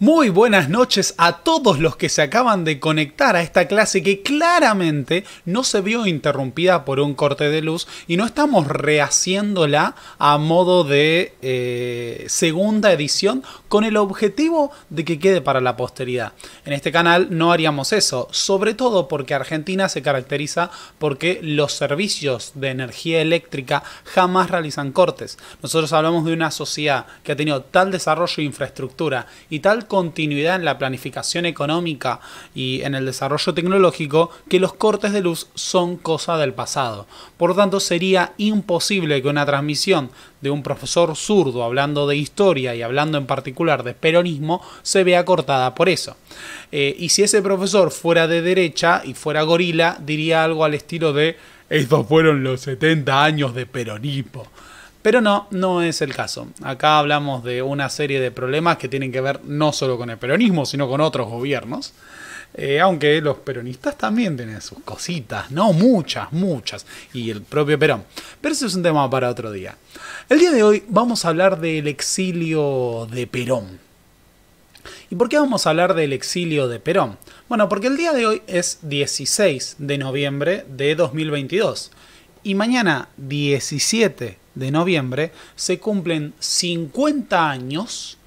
Muy buenas noches a todos los que se acaban de conectar a esta clase que claramente no se vio interrumpida por un corte de luz y no estamos rehaciéndola a modo de eh, segunda edición con el objetivo de que quede para la posteridad. En este canal no haríamos eso, sobre todo porque Argentina se caracteriza porque los servicios de energía eléctrica jamás realizan cortes. Nosotros hablamos de una sociedad que ha tenido tal desarrollo de infraestructura y tal continuidad en la planificación económica y en el desarrollo tecnológico que los cortes de luz son cosa del pasado. Por lo tanto, sería imposible que una transmisión de un profesor zurdo hablando de historia y hablando en particular de peronismo se vea cortada por eso. Eh, y si ese profesor fuera de derecha y fuera gorila, diría algo al estilo de estos fueron los 70 años de peronismo. Pero no, no es el caso. Acá hablamos de una serie de problemas que tienen que ver no solo con el peronismo, sino con otros gobiernos. Eh, aunque los peronistas también tienen sus cositas, no muchas, muchas, y el propio Perón. Pero eso es un tema para otro día. El día de hoy vamos a hablar del exilio de Perón. ¿Y por qué vamos a hablar del exilio de Perón? Bueno, porque el día de hoy es 16 de noviembre de 2022 y mañana 17 de noviembre se cumplen 50 años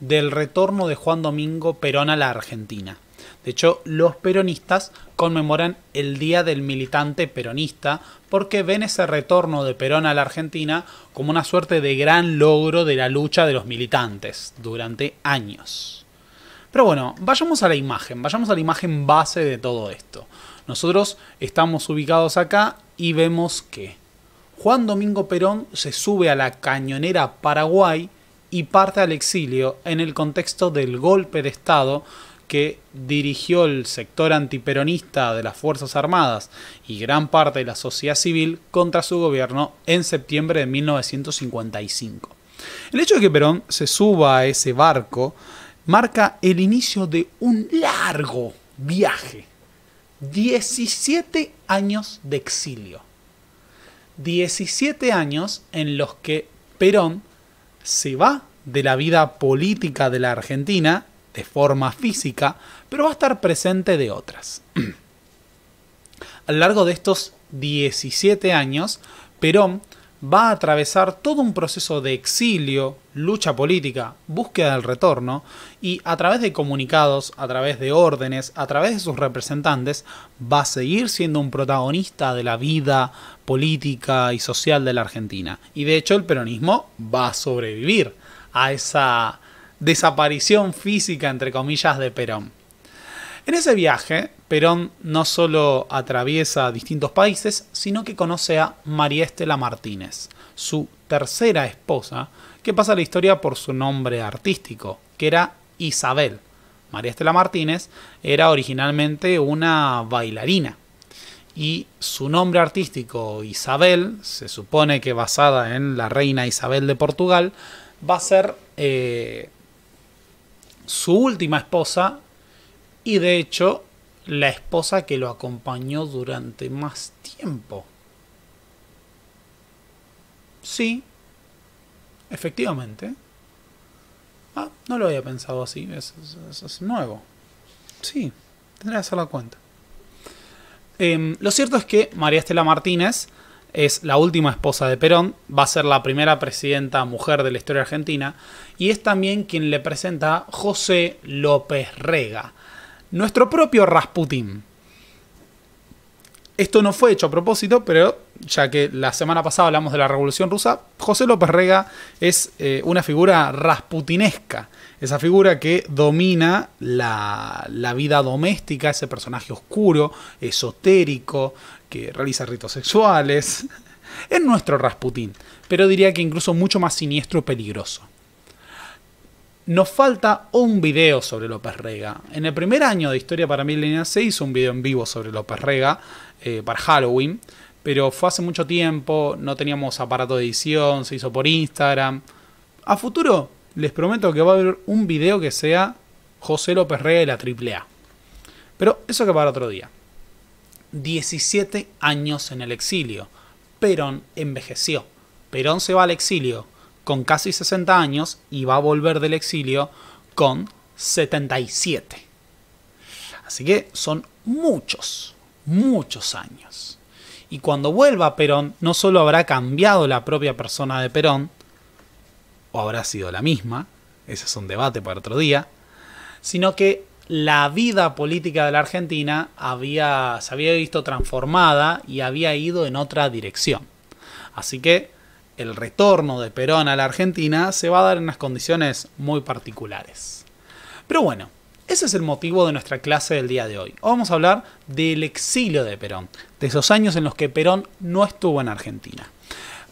del retorno de Juan Domingo Perón a la Argentina. De hecho, los peronistas conmemoran el Día del Militante Peronista porque ven ese retorno de Perón a la Argentina como una suerte de gran logro de la lucha de los militantes durante años. Pero bueno, vayamos a la imagen, vayamos a la imagen base de todo esto. Nosotros estamos ubicados acá y vemos que Juan Domingo Perón se sube a la cañonera Paraguay y parte al exilio en el contexto del golpe de Estado que dirigió el sector antiperonista de las Fuerzas Armadas y gran parte de la sociedad civil contra su gobierno en septiembre de 1955. El hecho de que Perón se suba a ese barco marca el inicio de un largo viaje, 17 años de exilio. 17 años en los que Perón se va de la vida política de la Argentina de forma física, pero va a estar presente de otras. a lo largo de estos 17 años, Perón va a atravesar todo un proceso de exilio, lucha política, búsqueda del retorno, y a través de comunicados, a través de órdenes, a través de sus representantes, va a seguir siendo un protagonista de la vida política y social de la Argentina. Y de hecho el peronismo va a sobrevivir a esa desaparición física, entre comillas, de Perón. En ese viaje, Perón no solo atraviesa distintos países, sino que conoce a María Estela Martínez, su tercera esposa, que pasa la historia por su nombre artístico, que era Isabel. María Estela Martínez era originalmente una bailarina y su nombre artístico Isabel, se supone que basada en la reina Isabel de Portugal, va a ser eh, su última esposa y de hecho la esposa que lo acompañó durante más tiempo. Sí, efectivamente. Ah, no lo había pensado así, es, es, nuevo. Sí, tendría que hacer la cuenta. Em, lo cierto es que María Estela Martínez es la última esposa de Perón, va a ser la primera presidenta mujer de la historia argentina y es también quien le presenta a José López Rega, nuestro propio Rasputín. Esto no fue hecho a propósito, pero ya que la semana pasada hablamos de la Revolución Rusa, José López Rega es eh, una figura rasputinesca esa figura que domina la, vida doméstica, ese personaje oscuro, esotérico, que realiza ritos sexuales. Es nuestro Rasputín, pero diría que incluso mucho más siniestro y peligroso. Nos falta un video sobre López Rega. En el primer año de Historia para Milenia se hizo un video en vivo sobre López Rega eh, para Halloween, pero fue hace mucho tiempo, no teníamos aparato de edición, se hizo por Instagram. A futuro les prometo que va a haber un video que sea José López Rega de la AAA. Pero eso que para otro día. 17 años en el exilio. Perón envejeció. Perón se va al exilio con casi 60 años y va a volver del exilio con 77. Así que son muchos, muchos años. Y cuando vuelva Perón, no solo habrá cambiado la propia persona de Perón, o habrá sido la misma, ese es un debate para otro día, sino que la vida política de la Argentina había, se había visto transformada y había ido en otra dirección. Así que el retorno de Perón a la Argentina se va a dar en unas condiciones muy particulares. Pero bueno, ese es el motivo de nuestra clase del día de hoy. Vamos a hablar del exilio de Perón, de esos años en los que Perón no estuvo en Argentina.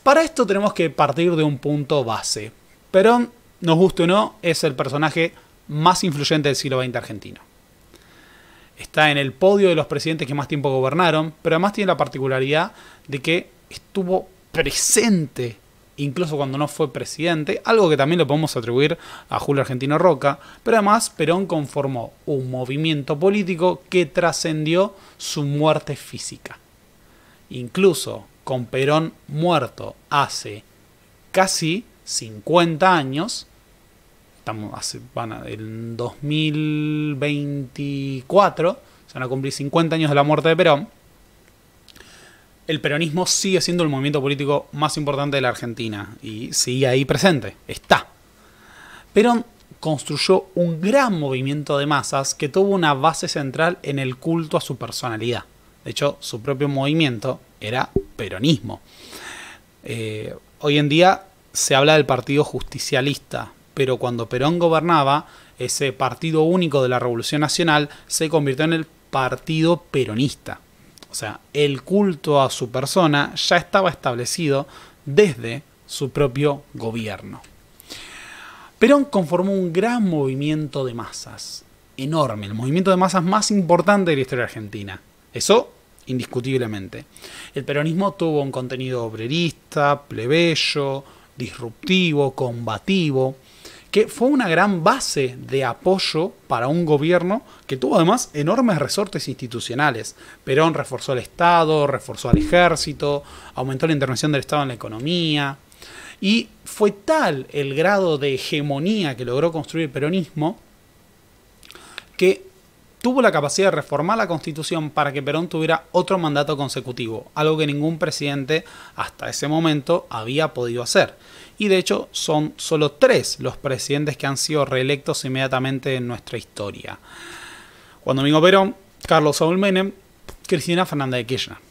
Para esto tenemos que partir de un punto base. Perón, nos guste o no, es el personaje más influyente del siglo XX argentino. Está en el podio de los presidentes que más tiempo gobernaron, pero además tiene la particularidad de que estuvo presente, incluso cuando no fue presidente, algo que también lo podemos atribuir a Julio Argentino Roca, pero además Perón conformó un movimiento político que trascendió su muerte física. Incluso con Perón muerto hace casi 50 años, estamos hace, van en 2024, se van a cumplir 50 años de la muerte de Perón, el peronismo sigue siendo el movimiento político más importante de la Argentina y sigue ahí presente, está. Perón construyó un gran movimiento de masas que tuvo una base central en el culto a su personalidad. De hecho, su propio movimiento era peronismo. Eh, hoy en día se habla del partido justicialista, pero cuando Perón gobernaba, ese partido único de la Revolución Nacional se convirtió en el partido peronista. O sea, el culto a su persona ya estaba establecido desde su propio gobierno. Perón conformó un gran movimiento de masas, enorme, el movimiento de masas más importante de la historia argentina. Eso, indiscutiblemente. El peronismo tuvo un contenido obrerista, plebeyo, disruptivo, combativo, que fue una gran base de apoyo para un gobierno que tuvo además enormes resortes institucionales. Perón reforzó el Estado, reforzó al ejército, aumentó la intervención del Estado en la economía. Y fue tal el grado de hegemonía que logró construir el peronismo que tuvo la capacidad de reformar la constitución para que Perón tuviera otro mandato consecutivo, algo que ningún presidente hasta ese momento había podido hacer. Y de hecho son solo tres los presidentes que han sido reelectos inmediatamente en nuestra historia. Juan Domingo Perón, Carlos Saúl Menem, Cristina Fernández de Kirchner.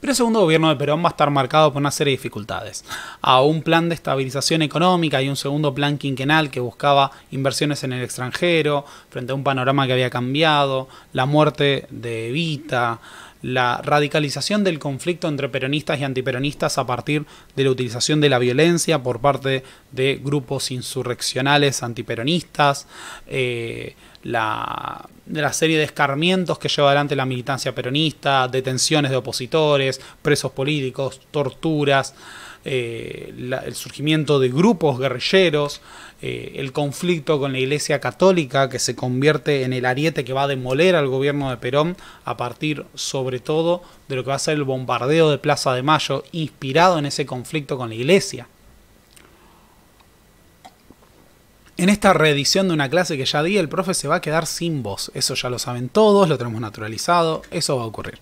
Pero el segundo gobierno de Perón va a estar marcado por una serie de dificultades. A un plan de estabilización económica y un segundo plan quinquenal que buscaba inversiones en el extranjero, frente a un panorama que había cambiado, la muerte de Evita, la radicalización del conflicto entre peronistas y antiperonistas a partir de la utilización de la violencia por parte de grupos insurreccionales antiperonistas. Eh, la, la serie de escarmientos que lleva adelante la militancia peronista, detenciones de opositores, presos políticos, torturas, eh, el surgimiento de grupos guerrilleros, eh, el conflicto con la Iglesia Católica que se convierte en el ariete que va a demoler al gobierno de Perón a partir sobre todo de lo que va a ser el bombardeo de Plaza de Mayo, inspirado en ese conflicto con la Iglesia. En esta reedición de una clase que ya di, el profe se va a quedar sin voz. Eso ya lo saben todos, lo tenemos naturalizado, eso va a ocurrir.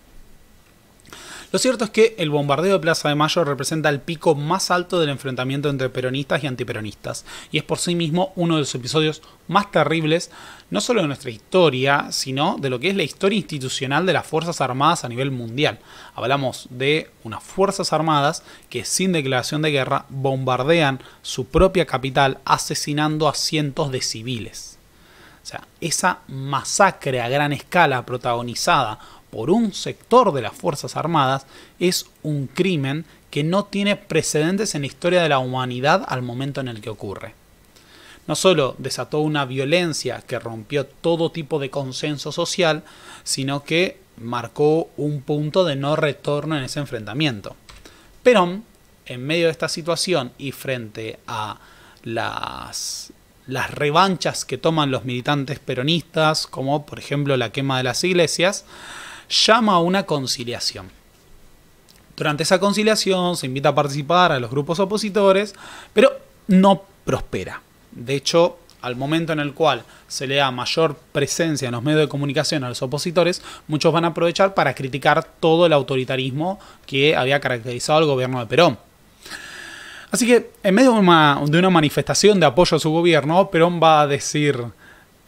Lo cierto es que el bombardeo de Plaza de Mayo representa el pico más alto del enfrentamiento entre peronistas y antiperonistas, y es por sí mismo uno de los episodios más terribles, no solo de nuestra historia, sino de lo que es la historia institucional de las Fuerzas Armadas a nivel mundial. Hablamos de unas Fuerzas Armadas que sin declaración de guerra bombardean su propia capital asesinando a cientos de civiles. O sea, esa masacre a gran escala protagonizada por un sector de las Fuerzas Armadas es un crimen que no tiene precedentes en la historia de la humanidad al momento en el que ocurre. No solo desató una violencia que rompió todo tipo de consenso social, sino que marcó un punto de no retorno en ese enfrentamiento. Perón, en medio de esta situación y frente a las, las revanchas que toman los militantes peronistas, como por ejemplo la quema de las iglesias, llama a una conciliación. Durante esa conciliación se invita a participar a los grupos opositores, pero no prospera. De hecho, al momento en el cual se le da mayor presencia en los medios de comunicación a los opositores, muchos van a aprovechar para criticar todo el autoritarismo que había caracterizado al gobierno de Perón. Así que en medio de una, de una manifestación de apoyo a su gobierno, Perón va a decir,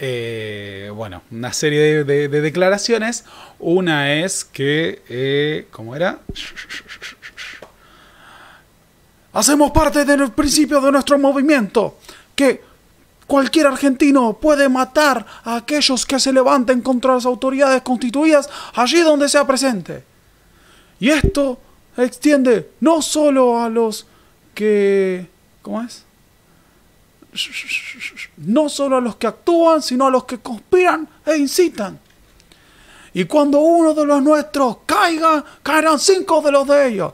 eh, bueno, una serie de, declaraciones. Una es que, eh, ¿cómo era? Hacemos parte del principio de nuestro movimiento, que cualquier argentino puede matar a aquellos que se levanten contra las autoridades constituidas allí donde sea presente. Y esto extiende no solo a los que... ¿Cómo es? no solo a los que actúan, sino a los que conspiran e incitan. Y cuando uno de los nuestros caiga, caerán cinco de los de ellos.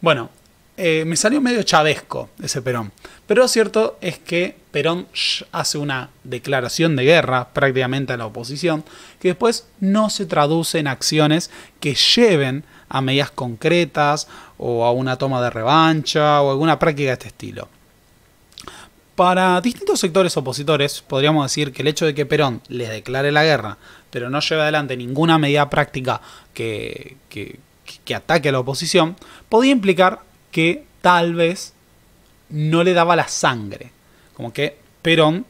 Bueno, eh, me salió medio chavesco ese Perón. Pero lo cierto es que Perón hace una declaración de guerra prácticamente a la oposición, que después no se traduce en acciones que lleven a medidas concretas o a una toma de revancha o alguna práctica de este estilo. Para distintos sectores opositores, podríamos decir que el hecho de que Perón les declare la guerra, pero no lleve adelante ninguna medida práctica que, ataque a la oposición, podía implicar que tal vez no le daba la sangre. Como que Perón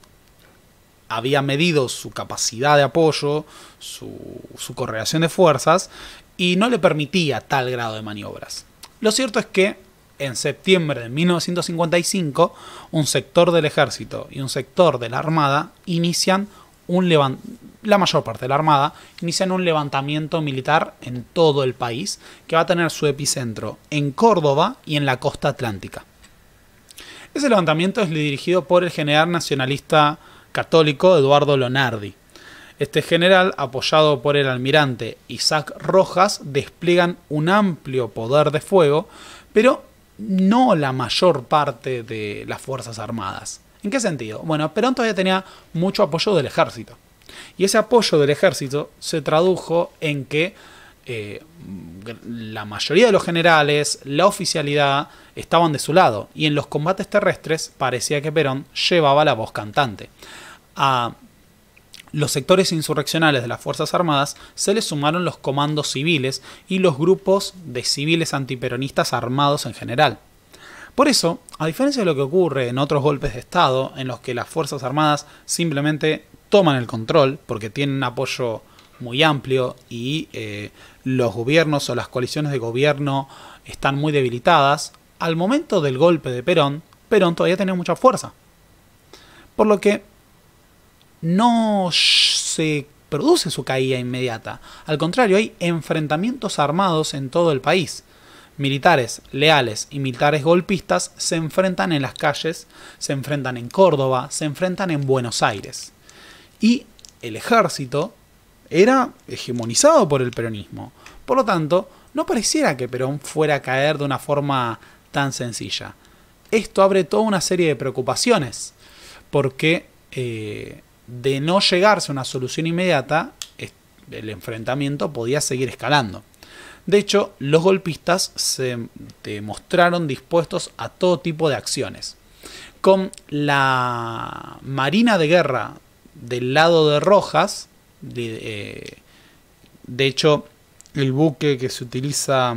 había medido su capacidad de apoyo, su, su correlación de fuerzas, y no le permitía tal grado de maniobras. Lo cierto es que en septiembre de 1955, un sector del ejército y un sector de la armada inician un la mayor parte de la armada inician un levantamiento militar en todo el país que va a tener su epicentro en Córdoba y en la costa atlántica. Ese levantamiento es dirigido por el general nacionalista católico Eduardo Lonardi. Este general, apoyado por el almirante Isaac Rojas, despliegan un amplio poder de fuego, pero no la mayor parte de las Fuerzas Armadas. ¿En qué sentido? Bueno, Perón todavía tenía mucho apoyo del ejército. Y ese apoyo del ejército se tradujo en que eh, la mayoría de los generales, la oficialidad, estaban de su lado. Y en los combates terrestres parecía que Perón llevaba la voz cantante. A los sectores insurreccionales de las Fuerzas Armadas se les sumaron los comandos civiles y los grupos de civiles antiperonistas armados en general. Por eso, a diferencia de lo que ocurre en otros golpes de Estado, en los que las Fuerzas Armadas simplemente toman el control porque tienen un apoyo muy amplio y eh, los gobiernos o las coaliciones de gobierno están muy debilitadas, al momento del golpe de Perón, Perón todavía tenía mucha fuerza. Por lo que no se produce su caída inmediata. Al contrario, hay enfrentamientos armados en todo el país. Militares leales y militares golpistas se enfrentan en las calles, se enfrentan en Córdoba, se enfrentan en Buenos Aires. Y el ejército era hegemonizado por el peronismo. Por lo tanto, no pareciera que Perón fuera a caer de una forma tan sencilla. Esto abre toda una serie de preocupaciones, porque eh, de no llegarse a una solución inmediata, el enfrentamiento podía seguir escalando. De hecho, los golpistas se mostraron dispuestos a todo tipo de acciones. Con la Marina de Guerra del lado de Rojas, de, eh, de hecho, el buque que se utiliza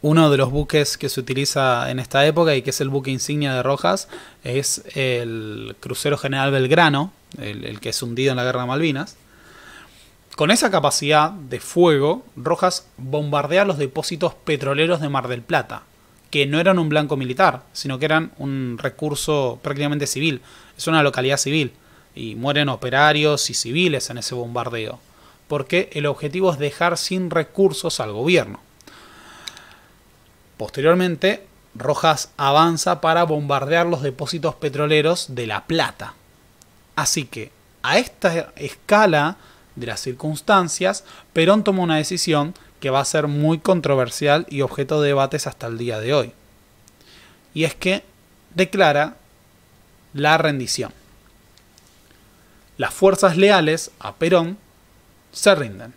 uno de los buques que se utiliza en esta época y que es el buque insignia de Rojas es el crucero general Belgrano, el, que es hundido en la guerra de Malvinas. Con esa capacidad de fuego, Rojas bombardea los depósitos petroleros de Mar del Plata, que no eran un blanco militar, sino que eran un recurso prácticamente civil. Es una localidad civil y mueren operarios y civiles en ese bombardeo, porque el objetivo es dejar sin recursos al gobierno. Posteriormente, Rojas avanza para bombardear los depósitos petroleros de La Plata. Así que, a esta escala de las circunstancias, Perón toma una decisión que va a ser muy controversial y objeto de debates hasta el día de hoy. Y es que declara la rendición. Las fuerzas leales a Perón se rinden.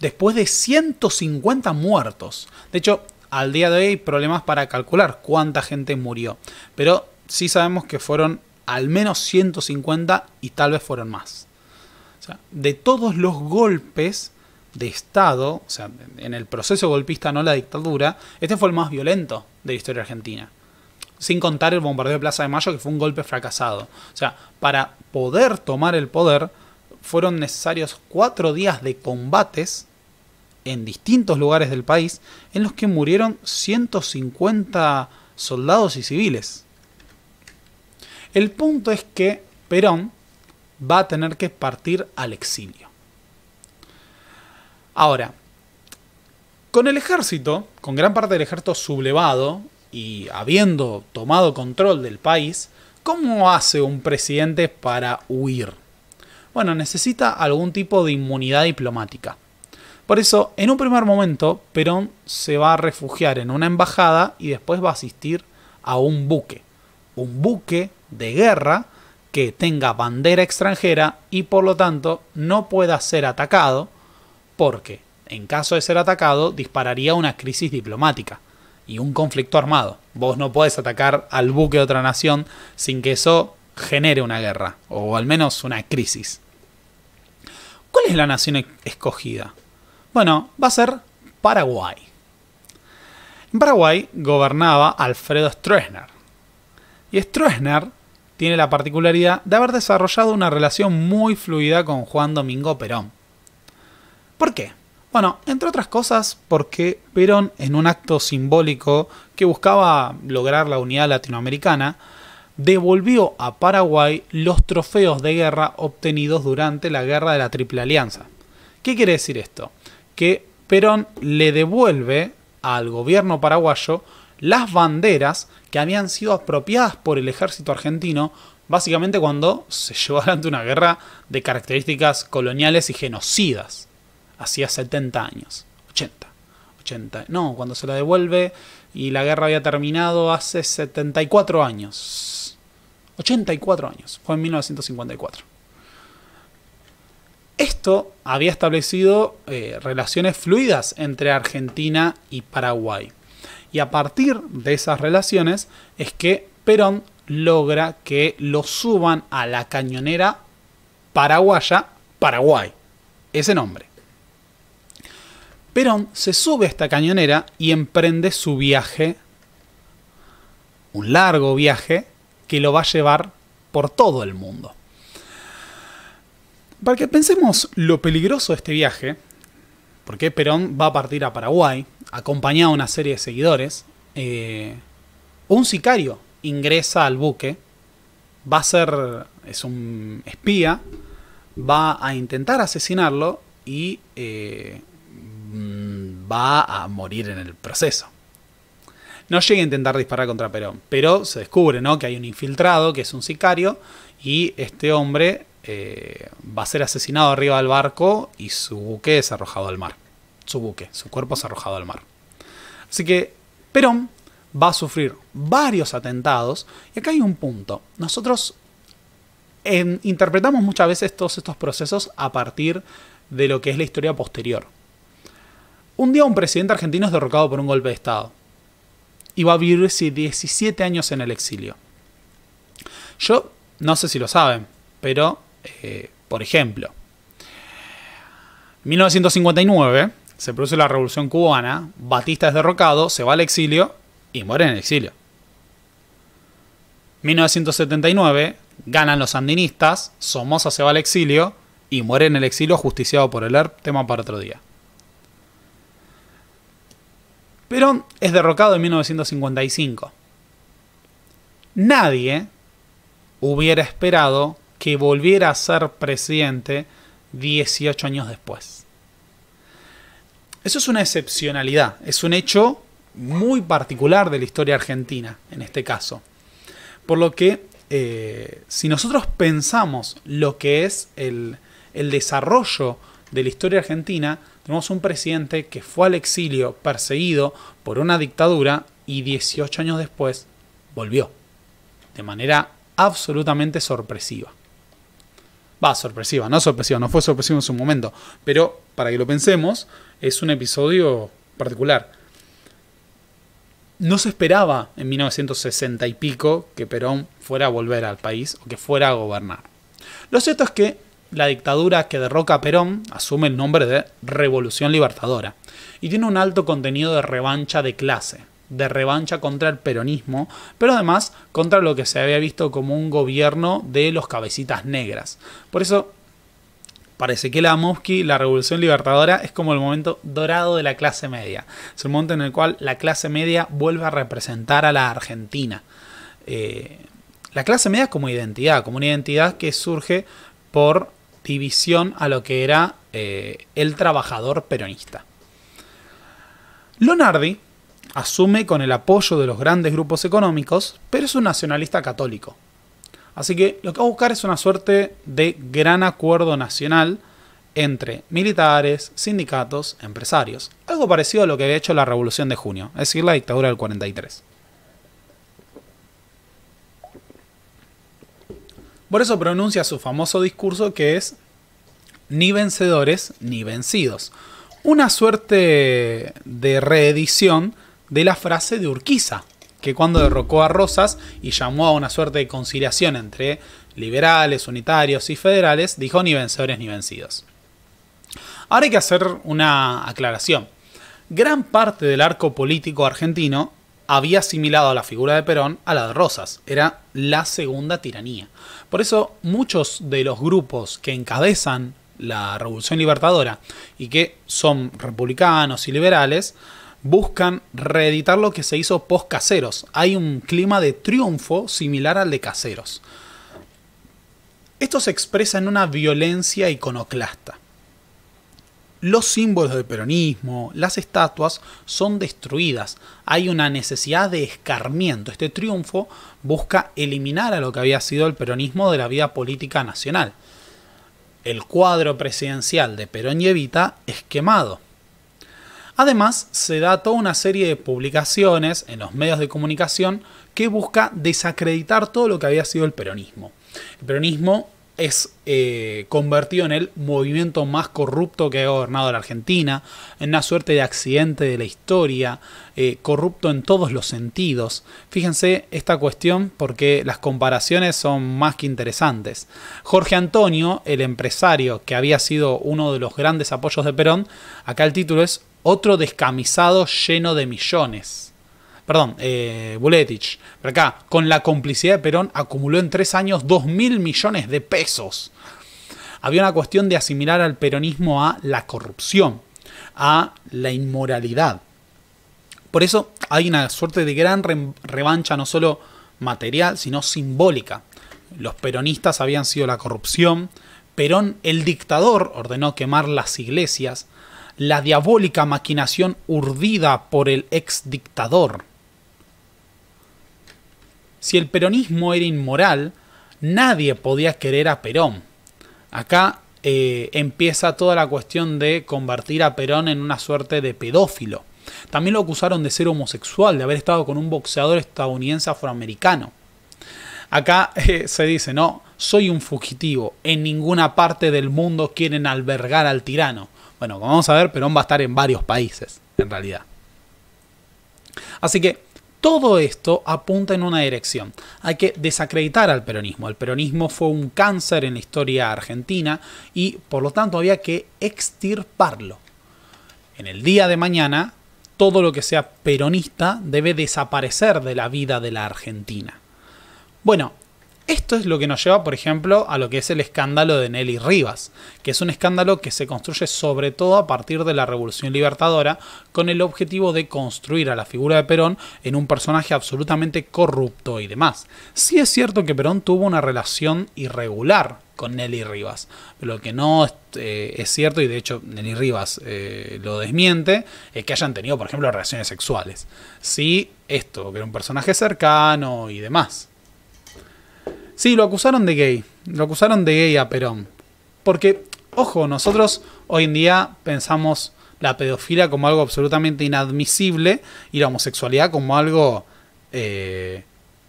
Después de 150 muertos. De hecho, al día de hoy problemas para calcular cuánta gente murió, pero sí sabemos que fueron al menos 150 y tal vez fueron más. de todos los golpes de Estado, o sea, en el proceso golpista, no la dictadura, este fue el más violento de la historia argentina. Sin contar el bombardeo de Plaza de Mayo, que fue un golpe fracasado. O sea, para poder tomar el poder, fueron necesarios cuatro días de combates en distintos lugares del país en los que murieron 150 soldados y civiles. El punto es que Perón va a tener que partir al exilio. Ahora, con el ejército, con gran parte del ejército sublevado y habiendo tomado control del país, ¿cómo hace un presidente para huir? Bueno, necesita algún tipo de inmunidad diplomática. Por eso, en un primer momento, Perón se va a refugiar en una embajada y después va a asistir a un buque. Un buque de guerra que tenga bandera extranjera y por lo tanto no pueda ser atacado porque en caso de ser atacado dispararía una crisis diplomática y un conflicto armado. Vos no podés atacar al buque de otra nación sin que eso genere una guerra o al menos una crisis. ¿Cuál es la nación e-, escogida? Bueno, va a ser Paraguay. En Paraguay gobernaba Alfredo Stroessner. Y Stroessner tiene la particularidad de haber desarrollado una relación muy fluida con Juan Domingo Perón. ¿Por qué? Bueno, entre otras cosas porque Perón, en un acto simbólico que buscaba lograr la unidad latinoamericana, devolvió a Paraguay los trofeos de guerra obtenidos durante la Guerra de la Triple Alianza. ¿Qué quiere decir esto? que Perón le devuelve al gobierno paraguayo las banderas que habían sido apropiadas por el ejército argentino, básicamente cuando se llevó adelante una guerra de características coloniales y genocidas, hacía 70 años, 80, 80, no, cuando se la devuelve y la guerra había terminado hace 74 años, 84 años, fue en 1954. Esto había establecido eh, relaciones fluidas entre Argentina y Paraguay. Y a partir de esas relaciones es que Perón logra que lo suban a la cañonera paraguaya Paraguay. Ese nombre. Perón se sube a esta cañonera y emprende su viaje, un largo viaje, que lo va a llevar por todo el mundo. Para que pensemos lo peligroso de este viaje, porque Perón va a partir a Paraguay, acompañado de una serie de seguidores, eh, un sicario ingresa al buque, va a ser, es un espía, va a intentar asesinarlo y eh, va a morir en el proceso. No llega a intentar disparar contra Perón, pero se descubre ¿no? que hay un infiltrado, que es un sicario, y este hombre eh, va a ser asesinado arriba del barco y su buque es arrojado al mar. Su buque, su cuerpo es arrojado al mar. Así que Perón va a sufrir varios atentados. Y acá hay un punto. Nosotros interpretamos muchas veces todos estos procesos a partir de lo que es la historia posterior. Un día un presidente argentino es derrocado por un golpe de Estado. Y va a vivir 17 años en el exilio. Yo no sé si lo saben, pero eh, por ejemplo, en 1959 se produce la Revolución Cubana, Batista es derrocado, se va al exilio y muere en el exilio. 1979 ganan los sandinistas, Somoza se va al exilio y muere en el exilio justiciado por el ERP, tema para otro día. Perón es derrocado en 1955. Nadie hubiera esperado que volviera a ser presidente 18 años después. Eso es una excepcionalidad, es un hecho muy particular de la historia argentina, en este caso. Por lo que, eh, si nosotros pensamos lo que es el, el desarrollo de la historia argentina, tenemos un presidente que fue al exilio perseguido por una dictadura y 18 años después volvió, de manera absolutamente sorpresiva. Va, sorpresiva, no sorpresiva, no fue sorpresiva en su momento. Pero, para que lo pensemos, es un episodio particular. No se esperaba en 1960 y pico que Perón fuera a volver al país o que fuera a gobernar. Lo cierto es que la dictadura que derroca a Perón asume el nombre de Revolución Libertadora y tiene un alto contenido de revancha de clase de revancha contra el peronismo, pero además contra lo que se había visto como un gobierno de los cabecitas negras. Por eso, parece que la Amosky, la Revolución Libertadora es como el momento dorado de la clase media. Es el momento en el cual la clase media vuelve a representar a la Argentina. Eh, la clase media como identidad, como una identidad que surge por división a lo que era eh, el trabajador peronista. Lonardi, asume con el apoyo de los grandes grupos económicos, pero es un nacionalista católico. Así que lo que va a buscar es una suerte de gran acuerdo nacional entre militares, sindicatos, empresarios. Algo parecido a lo que había hecho la Revolución de Junio, es decir, la dictadura del 43. Por eso pronuncia su famoso discurso que es ni vencedores ni vencidos. Una suerte de reedición de la frase de Urquiza, que cuando derrocó a Rosas y llamó a una suerte de conciliación entre liberales, unitarios y federales, dijo ni vencedores ni vencidos. Ahora hay que hacer una aclaración. Gran parte del arco político argentino había asimilado a la figura de Perón a la de Rosas. Era la segunda tiranía. Por eso muchos de los grupos que encabezan la Revolución Libertadora y que son republicanos y liberales, buscan reeditar lo que se hizo post Caseros. Hay un clima de triunfo similar al de Caseros. Esto se expresa en una violencia iconoclasta. Los símbolos del peronismo, las estatuas, son destruidas. Hay una necesidad de escarmiento. Este triunfo busca eliminar a lo que había sido el peronismo de la vida política nacional. El cuadro presidencial de Perón y Evita es quemado Además, se da toda una serie de publicaciones en los medios de comunicación que busca desacreditar todo lo que había sido el peronismo. El peronismo es eh, convertido en el movimiento más corrupto que ha gobernado la Argentina, en una suerte de accidente de la historia, eh, corrupto en todos los sentidos. Fíjense esta cuestión porque las comparaciones son más que interesantes. Jorge Antonio, el empresario que había sido uno de los grandes apoyos de Perón, acá el título es Otro descamisado lleno de millones perdón, eh, Buletich, pero acá, con la complicidad de Perón, acumuló en tres años dos mil millones de pesos. Había una cuestión de asimilar al peronismo a la corrupción, a la inmoralidad. Por eso hay una suerte de gran revancha, no solo material, sino simbólica. Los peronistas habían sido la corrupción. Perón, el dictador, ordenó quemar las iglesias. La diabólica maquinación urdida por el ex dictador si el peronismo era inmoral, nadie podía querer a Perón. Acá eh, empieza toda la cuestión de convertir a Perón en una suerte de pedófilo. También lo acusaron de ser homosexual, de haber estado con un boxeador estadounidense afroamericano. Acá eh, se dice, no, soy un fugitivo, en ninguna parte del mundo quieren albergar al tirano. Bueno, como vamos a ver, Perón va a estar en varios países, en realidad. Así que todo esto apunta en una dirección. Hay que desacreditar al peronismo. El peronismo fue un cáncer en la historia argentina y por lo tanto había que extirparlo. En el día de mañana, todo lo que sea peronista debe desaparecer de la vida de la Argentina. Bueno, esto es lo que nos lleva, por ejemplo, a lo que es el escándalo de Nelly Rivas, que es un escándalo que se construye sobre todo a partir de la Revolución Libertadora, con el objetivo de construir a la figura de Perón en un personaje absolutamente corrupto y demás. Sí es cierto que Perón tuvo una relación irregular con Nelly Rivas. Lo que no eh, es cierto, y de hecho Nelly Rivas eh, lo desmiente, es que hayan tenido, por ejemplo, relaciones sexuales. Sí, esto, que era un personaje cercano y demás. Sí, lo acusaron de gay. Lo acusaron de gay a Perón. Porque, ojo, nosotros hoy en día pensamos la pedofilia como algo absolutamente inadmisible y la homosexualidad como algo eh,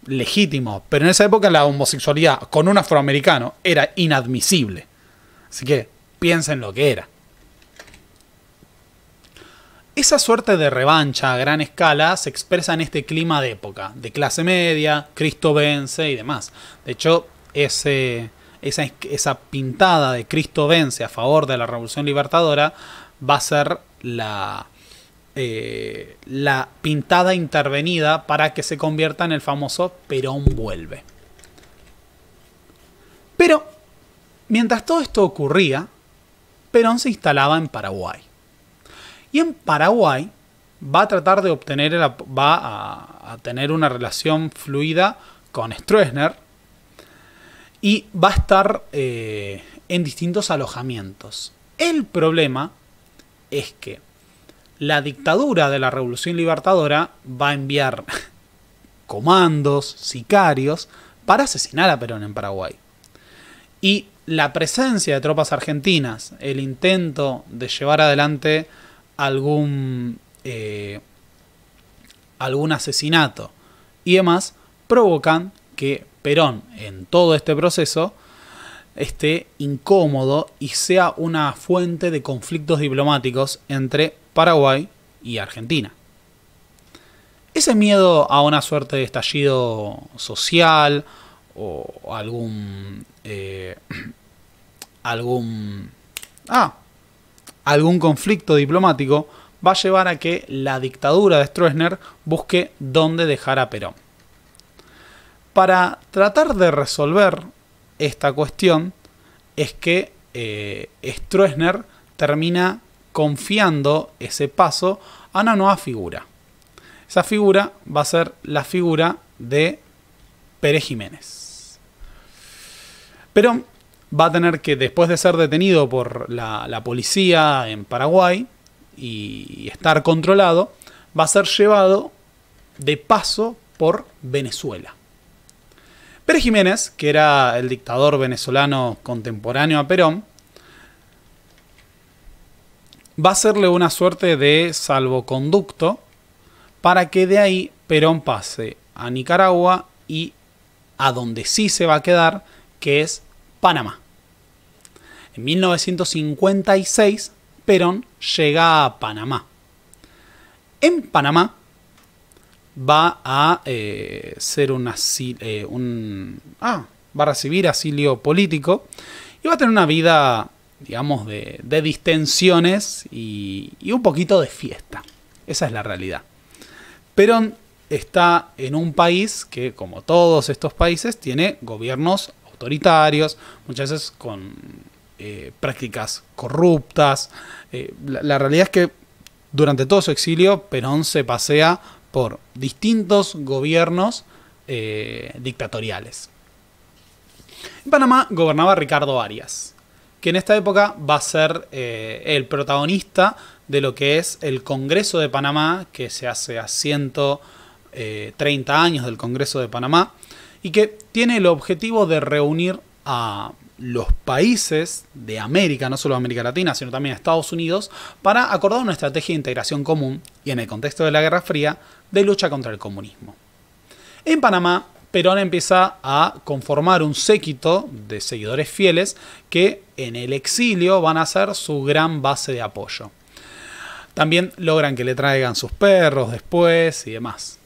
legítimo. Pero en esa época la homosexualidad con un afroamericano era inadmisible. Así que piensen lo que era. Esa suerte de revancha a gran escala se expresa en este clima de época, de clase media, Cristo vence y demás. De hecho, ese, esa, esa pintada de Cristo vence a favor de la Revolución Libertadora va a ser la, eh, la pintada intervenida para que se convierta en el famoso Perón vuelve. Pero, mientras todo esto ocurría, Perón se instalaba en Paraguay. Y en Paraguay va a tratar de obtener, va a, tener una relación fluida con Stroessner y va a estar eh, en distintos alojamientos. El problema es que la dictadura de la Revolución Libertadora va a enviar comandos, sicarios, para asesinar a Perón en Paraguay. Y la presencia de tropas argentinas, el intento de llevar adelante algún, eh, algún asesinato y demás, provocan que Perón en todo este proceso esté incómodo y sea una fuente de conflictos diplomáticos entre Paraguay y Argentina. Ese miedo a una suerte de estallido social o algún... Eh, algún... Ah, algún conflicto diplomático va a llevar a que la dictadura de Stroessner busque dónde dejar a Perón. Para tratar de resolver esta cuestión es que eh, Stroessner termina confiando ese paso a una nueva figura. Esa figura va a ser la figura de Pérez Jiménez. Perón va a tener que, después de ser detenido por la, policía en Paraguay y estar controlado, va a ser llevado de paso por Venezuela. Pérez Jiménez, que era el dictador venezolano contemporáneo a Perón, va a hacerle una suerte de salvoconducto para que de ahí Perón pase a Nicaragua y a donde sí se va a quedar, que es Panamá. En 1956, Perón llega a Panamá. En Panamá va a eh, ser eh, un, ah, va a recibir asilio político y va a tener una vida, digamos, de, distensiones y, y un poquito de fiesta. Esa es la realidad. Perón está en un país que, como todos estos países, tiene gobiernos autoritarios, muchas veces con eh, prácticas corruptas. Eh, la, realidad es que durante todo su exilio Perón se pasea por distintos gobiernos eh, dictatoriales. En Panamá gobernaba Ricardo Arias, que en esta época va a ser el protagonista de lo que es el Congreso de Panamá, que se hace a 130 años del Congreso de Panamá, y que tiene el objetivo de reunir a los países de América, no solo América Latina, sino también a Estados Unidos, para acordar una estrategia de integración común y en el contexto de la Guerra Fría, de lucha contra el comunismo. En Panamá, Perón empieza a conformar un séquito de seguidores fieles que en el exilio van a ser su gran base de apoyo. También logran que le traigan sus perros después y demás.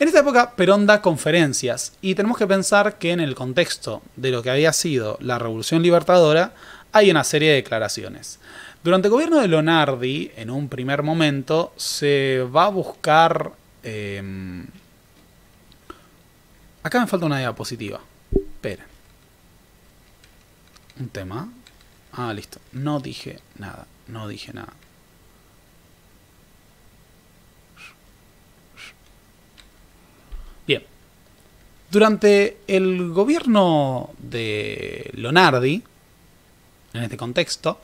En esta época Perón da conferencias y tenemos que pensar que en el contexto de lo que había sido la Revolución Libertadora hay una serie de declaraciones. Durante el gobierno de Leonardi, en un primer momento, se va a buscar... Em, acá me falta una diapositiva. Espera. Un tema. Ah, listo. No dije nada. No dije nada. Durante el gobierno de Lonardi, en este contexto,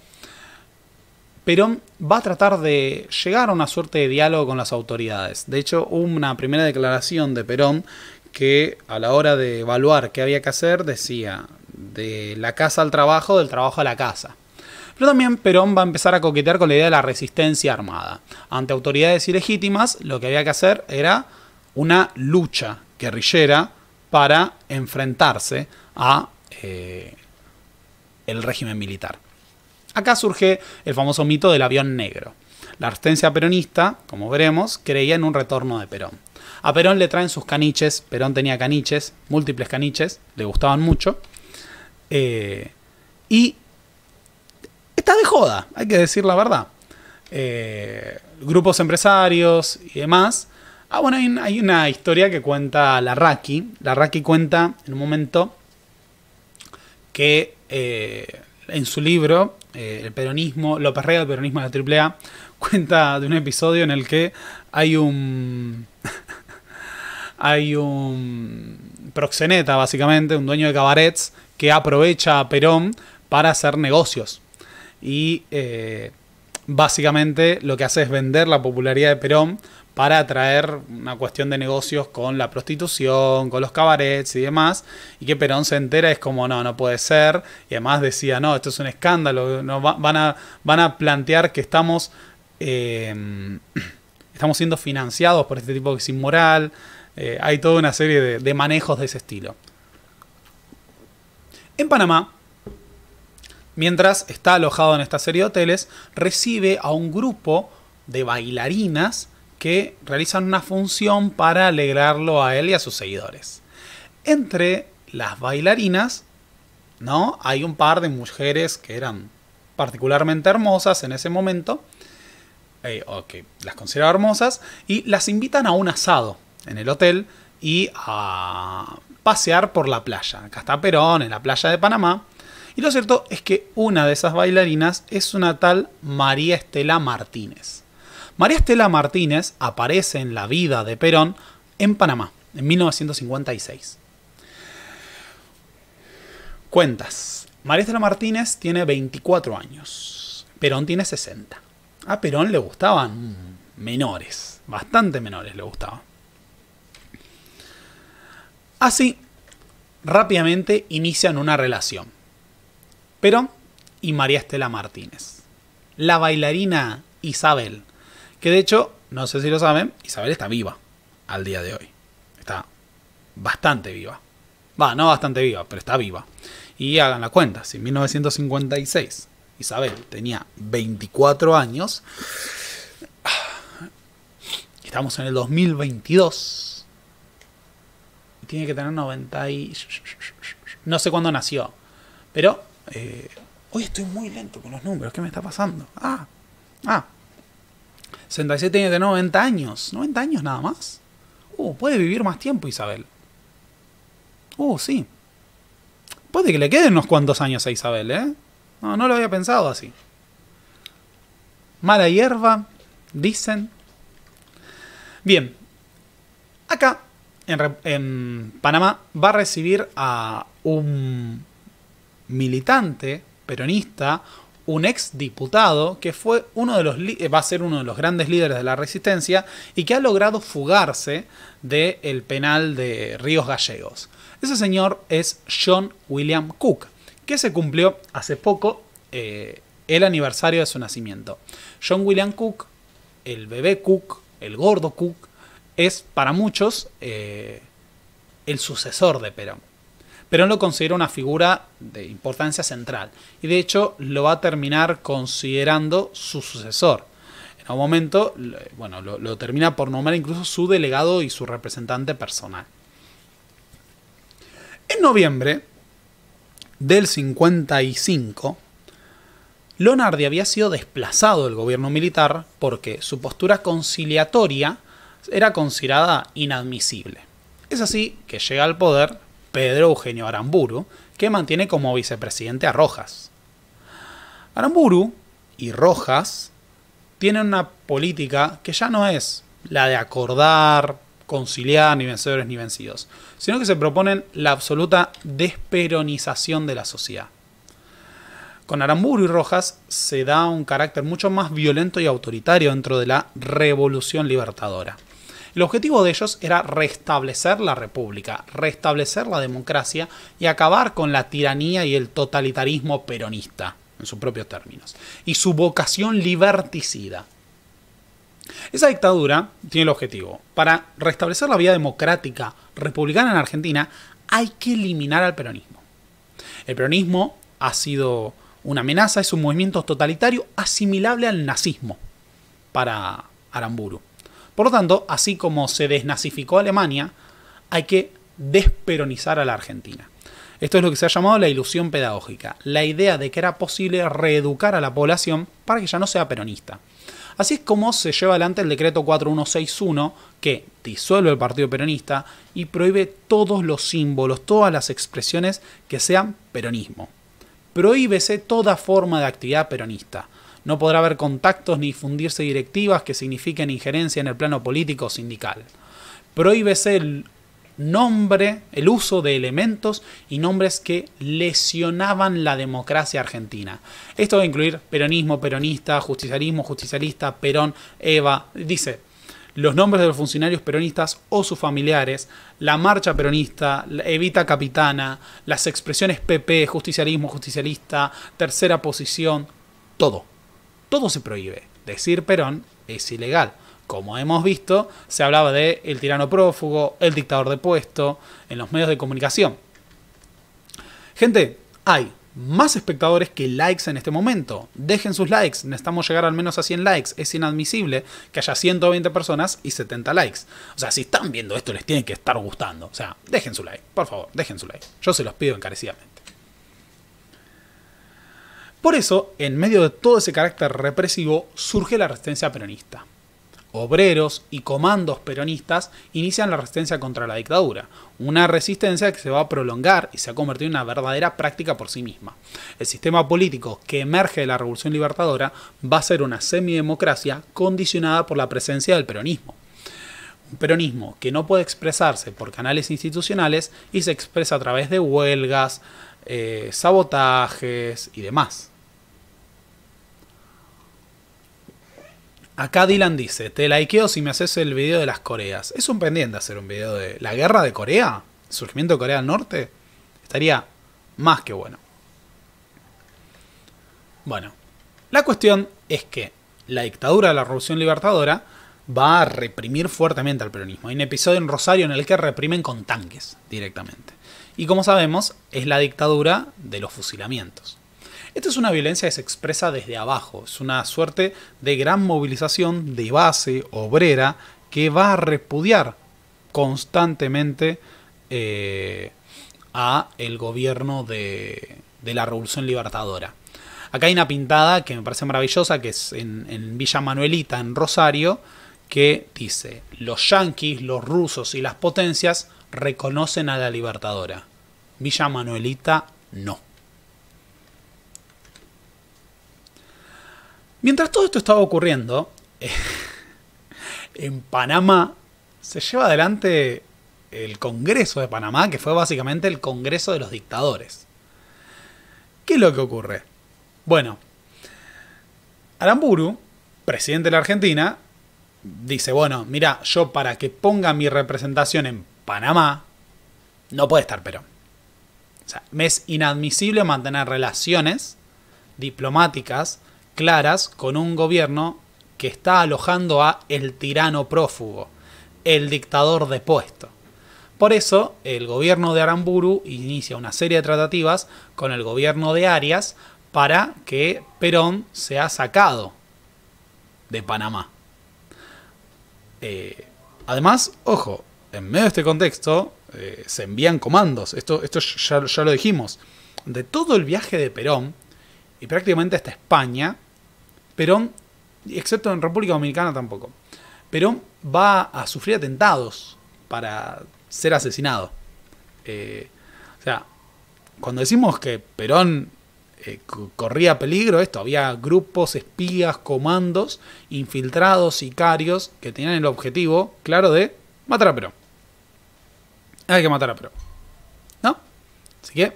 Perón va a tratar de llegar a una suerte de diálogo con las autoridades. De hecho, una primera declaración de Perón que a la hora de evaluar qué había que hacer decía de la casa al trabajo, del trabajo a la casa. Pero también Perón va a empezar a coquetear con la idea de la resistencia armada. Ante autoridades ilegítimas, lo que había que hacer era una lucha guerrillera para enfrentarse a eh, el régimen militar. Acá surge el famoso mito del avión negro. La resistencia peronista, como veremos, creía en un retorno de Perón. A Perón le traen sus caniches, Perón tenía caniches, múltiples caniches, le gustaban mucho. Eh, y está de joda, hay que decir la verdad. Eh, grupos empresarios y demás Ah, bueno, hay, una historia que cuenta la Raki. La cuenta en un momento que eh, en su libro, eh, El peronismo, López Rega, el peronismo de la AAA, cuenta de un episodio en el que hay un. hay un proxeneta, básicamente, un dueño de cabarets, que aprovecha a Perón para hacer negocios. Y eh, básicamente lo que hace es vender la popularidad de Perón para atraer una cuestión de negocios con la prostitución, con los cabarets y demás, y que Perón se entera es como, no, no puede ser, y además decía, no, esto es un escándalo, van, a, plantear que estamos, em, estamos siendo financiados por este tipo de es inmoral, eh, hay toda una serie de manejos de ese estilo. En Panamá, mientras está alojado en esta serie de hoteles, recibe a un grupo de bailarinas que realizan una función para alegrarlo a él y a sus seguidores. Entre las bailarinas, ¿no? Hay un par de mujeres que eran particularmente hermosas en ese momento, eh, o que las consideraba hermosas, y las invitan a un asado en el hotel y a pasear por la playa. Acá está Perón, en la playa de Panamá. Y lo cierto es que una de esas bailarinas es una tal María Estela Martínez. María Estela Martínez aparece en la vida de Perón en Panamá, en 1956. Cuentas. María Estela Martínez tiene 24 años. Perón tiene 60. A Perón le gustaban menores, bastante menores le gustaban. Así, rápidamente inician una relación. Perón y María Estela Martínez. La bailarina Isabel, que de hecho, no sé si lo saben, Isabel está viva al día de hoy. Está bastante viva. Va, no bastante viva, pero está viva. Y hagan la cuenta, si en 1956 Isabel tenía 24 años, estamos en el 2022. tiene que tener 90 No sé cuándo nació, pero... Eh, hoy estoy muy lento con los números, ¿qué me está pasando? Ah, ah, 67 tiene de 90 años. 90 años nada más. Uh, puede vivir más tiempo Isabel. Uh, sí. Puede que le queden unos cuantos años a Isabel, ¿eh? No, no lo había pensado así. Mala hierba, dicen. Bien. Acá, en, en Panamá, va a recibir a un militante peronista, un ex diputado que fue uno de los eh, va a ser uno de los grandes líderes de la resistencia y que ha logrado fugarse del penal de Ríos Gallegos. Ese señor es John William Cook, que se cumplió hace poco eh, el aniversario de su nacimiento. John William Cook, el bebé Cook, el gordo Cook, es para muchos eh, el sucesor de Perón. Pero lo considera una figura de importancia central y de hecho lo va a terminar considerando su sucesor. En un momento, bueno, lo, lo termina por nombrar incluso su delegado y su representante personal. En noviembre del 55, Lonardi había sido desplazado del gobierno militar porque su postura conciliatoria era considerada inadmisible. Es así que llega al poder Pedro Eugenio Aramburu, que mantiene como vicepresidente a Rojas. Aramburu y Rojas tienen una política que ya no es la de acordar, conciliar ni vencedores ni vencidos, sino que se proponen la absoluta desperonización de la sociedad. Con Aramburu y Rojas se da un carácter mucho más violento y autoritario dentro de la revolución libertadora. El objetivo de ellos era restablecer la república, restablecer la democracia y acabar con la tiranía y el totalitarismo peronista, en sus propios términos, y su vocación liberticida. Esa dictadura tiene el objetivo, para restablecer la vía democrática republicana en Argentina, hay que eliminar al peronismo. El peronismo ha sido una amenaza, es un movimiento totalitario asimilable al nazismo para Aramburu. Por lo tanto, así como se desnazificó Alemania, hay que desperonizar a la Argentina. Esto es lo que se ha llamado la ilusión pedagógica, la idea de que era posible reeducar a la población para que ya no sea peronista. Así es como se lleva adelante el decreto 4161 que disuelve el Partido Peronista y prohíbe todos los símbolos, todas las expresiones que sean peronismo. Prohíbese toda forma de actividad peronista. No podrá haber contactos ni fundirse directivas que signifiquen injerencia en el plano político o sindical. Prohíbese el nombre, el uso de elementos y nombres que lesionaban la democracia argentina. Esto va a incluir peronismo, peronista, justicialismo, justicialista, Perón, Eva. Dice, los nombres de los funcionarios peronistas o sus familiares, la marcha peronista, Evita Capitana, las expresiones PP, justicialismo, justicialista, tercera posición, todo todo se prohíbe. Decir Perón es ilegal. Como hemos visto, se hablaba de el tirano prófugo, el dictador de puesto en los medios de comunicación. Gente, hay más espectadores que likes en este momento. Dejen sus likes, necesitamos llegar al menos a 100 likes. Es inadmisible que haya 120 personas y 70 likes. O sea, si están viendo esto les tiene que estar gustando. O sea, dejen su like, por favor, dejen su like. Yo se los pido encarecidamente. Por eso, en medio de todo ese carácter represivo, surge la resistencia peronista. Obreros y comandos peronistas inician la resistencia contra la dictadura, una resistencia que se va a prolongar y se ha convertido en una verdadera práctica por sí misma. El sistema político que emerge de la Revolución Libertadora va a ser una semidemocracia condicionada por la presencia del peronismo un peronismo que no puede expresarse por canales institucionales y se expresa a través de huelgas, eh, sabotajes y demás. Acá Dylan dice, te likeo si me haces el video de las Coreas. Es un pendiente hacer un video de la guerra de Corea, el surgimiento de Corea del Norte. Estaría más que bueno. Bueno, la cuestión es que la dictadura de la Revolución Libertadora va a reprimir fuertemente al peronismo. Hay un episodio en Rosario en el que reprimen con tanques directamente. Y como sabemos, es la dictadura de los fusilamientos. Esta es una violencia que se expresa desde abajo, es una suerte de gran movilización de base obrera que va a repudiar constantemente al eh, a el gobierno de, la Revolución Libertadora. Acá hay una pintada que me parece maravillosa, que es en Villa Manuelita, en Rosario, que dice, los yanquis, los rusos y las potencias reconocen a la Libertadora. Villa Manuelita no. Mientras todo esto estaba ocurriendo, eh, en Panamá se lleva adelante el Congreso de Panamá, que fue básicamente el Congreso de los Dictadores. ¿Qué es lo que ocurre? Bueno, Aramburu, presidente de la Argentina, dice, bueno, mira, yo para que ponga mi representación en Panamá, no puede estar pero O sea, me es inadmisible mantener relaciones diplomáticas claras con un gobierno que está alojando a el tirano prófugo, el dictador depuesto. Por eso, el gobierno de Aramburu inicia una serie de tratativas con el gobierno de Arias para que Perón sea sacado de Panamá. Eh, además, ojo, en medio de este contexto eh, se envían comandos, esto, esto ya lo dijimos, de todo el viaje de Perón y prácticamente hasta España, Perón, excepto en República Dominicana tampoco, Perón va a sufrir atentados para ser asesinado. Eh, o sea, cuando decimos que Perón eh, corría peligro, esto, había grupos, espías, comandos, infiltrados, sicarios, que tenían el objetivo, claro, de matar a Perón. Hay que matar a Perón. ¿No? Así que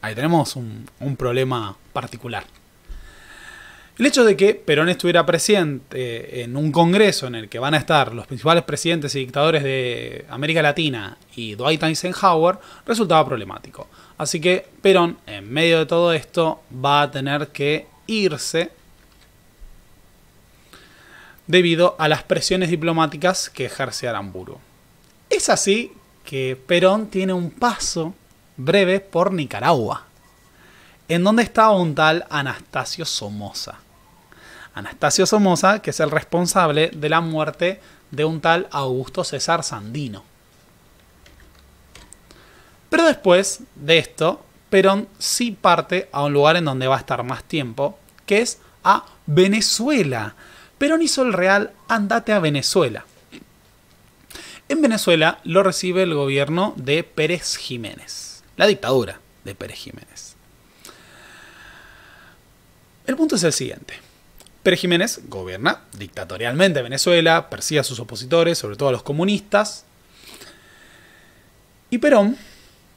ahí tenemos un problema particular. El hecho de que Perón estuviera presente eh, en un congreso en el que van a estar los principales presidentes y dictadores de América Latina y Dwight Eisenhower resultaba problemático. Así que Perón, en medio de todo esto, va a tener que irse debido a las presiones diplomáticas que ejerce Aramburu. Es así que Perón tiene un paso breve por Nicaragua, en donde estaba un tal Anastasio Somoza Anastasio Somoza, que es el responsable de la muerte de un tal Augusto César Sandino. Pero después de esto, Perón sí parte a un lugar en donde va a estar más tiempo, que es a Venezuela. Perón hizo el real andate a Venezuela. En Venezuela lo recibe el gobierno de Pérez Jiménez, la dictadura de Pérez Jiménez. El punto es el siguiente. Pérez Jiménez gobierna dictatorialmente Venezuela, persigue a sus opositores, sobre todo a los comunistas. Y Perón,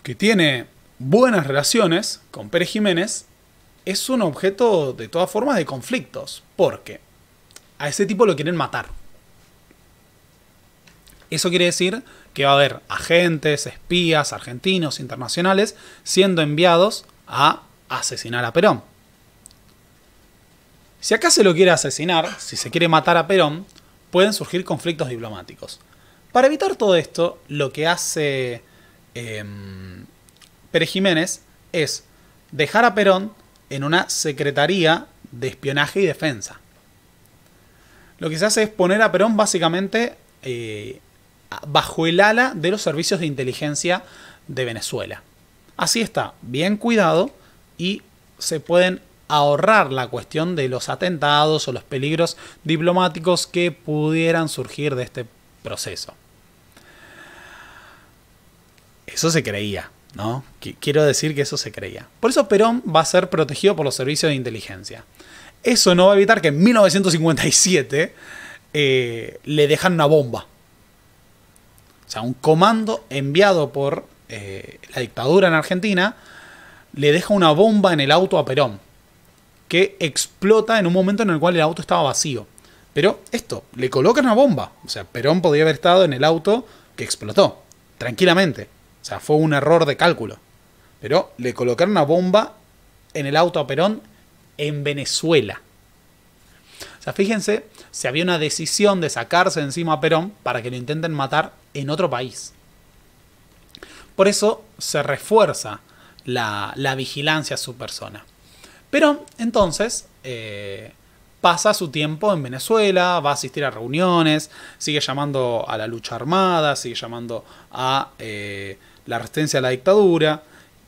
que tiene buenas relaciones con Pérez Jiménez, es un objeto de todas formas de conflictos, porque a ese tipo lo quieren matar. Eso quiere decir que va a haber agentes, espías, argentinos, internacionales, siendo enviados a asesinar a Perón. Si acá se lo quiere asesinar, si se quiere matar a Perón, pueden surgir conflictos diplomáticos. Para evitar todo esto, lo que hace em, Pérez Jiménez es dejar a Perón en una secretaría de espionaje y defensa. Lo que se hace es poner a Perón básicamente eh, bajo el ala de los servicios de inteligencia de Venezuela. Así está, bien cuidado y se pueden ahorrar la cuestión de los atentados o los peligros diplomáticos que pudieran surgir de este proceso. Eso se creía, ¿no? Quiero decir que eso se creía. Por eso Perón va a ser protegido por los servicios de inteligencia. Eso no va a evitar que en 1957 eh, le dejan una bomba. O sea, un comando enviado por eh, la dictadura en Argentina le deja una bomba en el auto a Perón que explota en un momento en el cual el auto estaba vacío. Pero esto, le colocan una bomba. O sea, Perón podía haber estado en el auto que explotó, tranquilamente. O sea, fue un error de cálculo. Pero le colocaron una bomba en el auto a Perón en Venezuela. O sea, fíjense, si había una decisión de sacarse encima a Perón para que lo intenten matar en otro país. Por eso se refuerza la vigilancia a su persona. Pero entonces eh, pasa su tiempo en Venezuela, va a asistir a reuniones, sigue llamando a la lucha armada, sigue llamando a eh, la resistencia a la dictadura.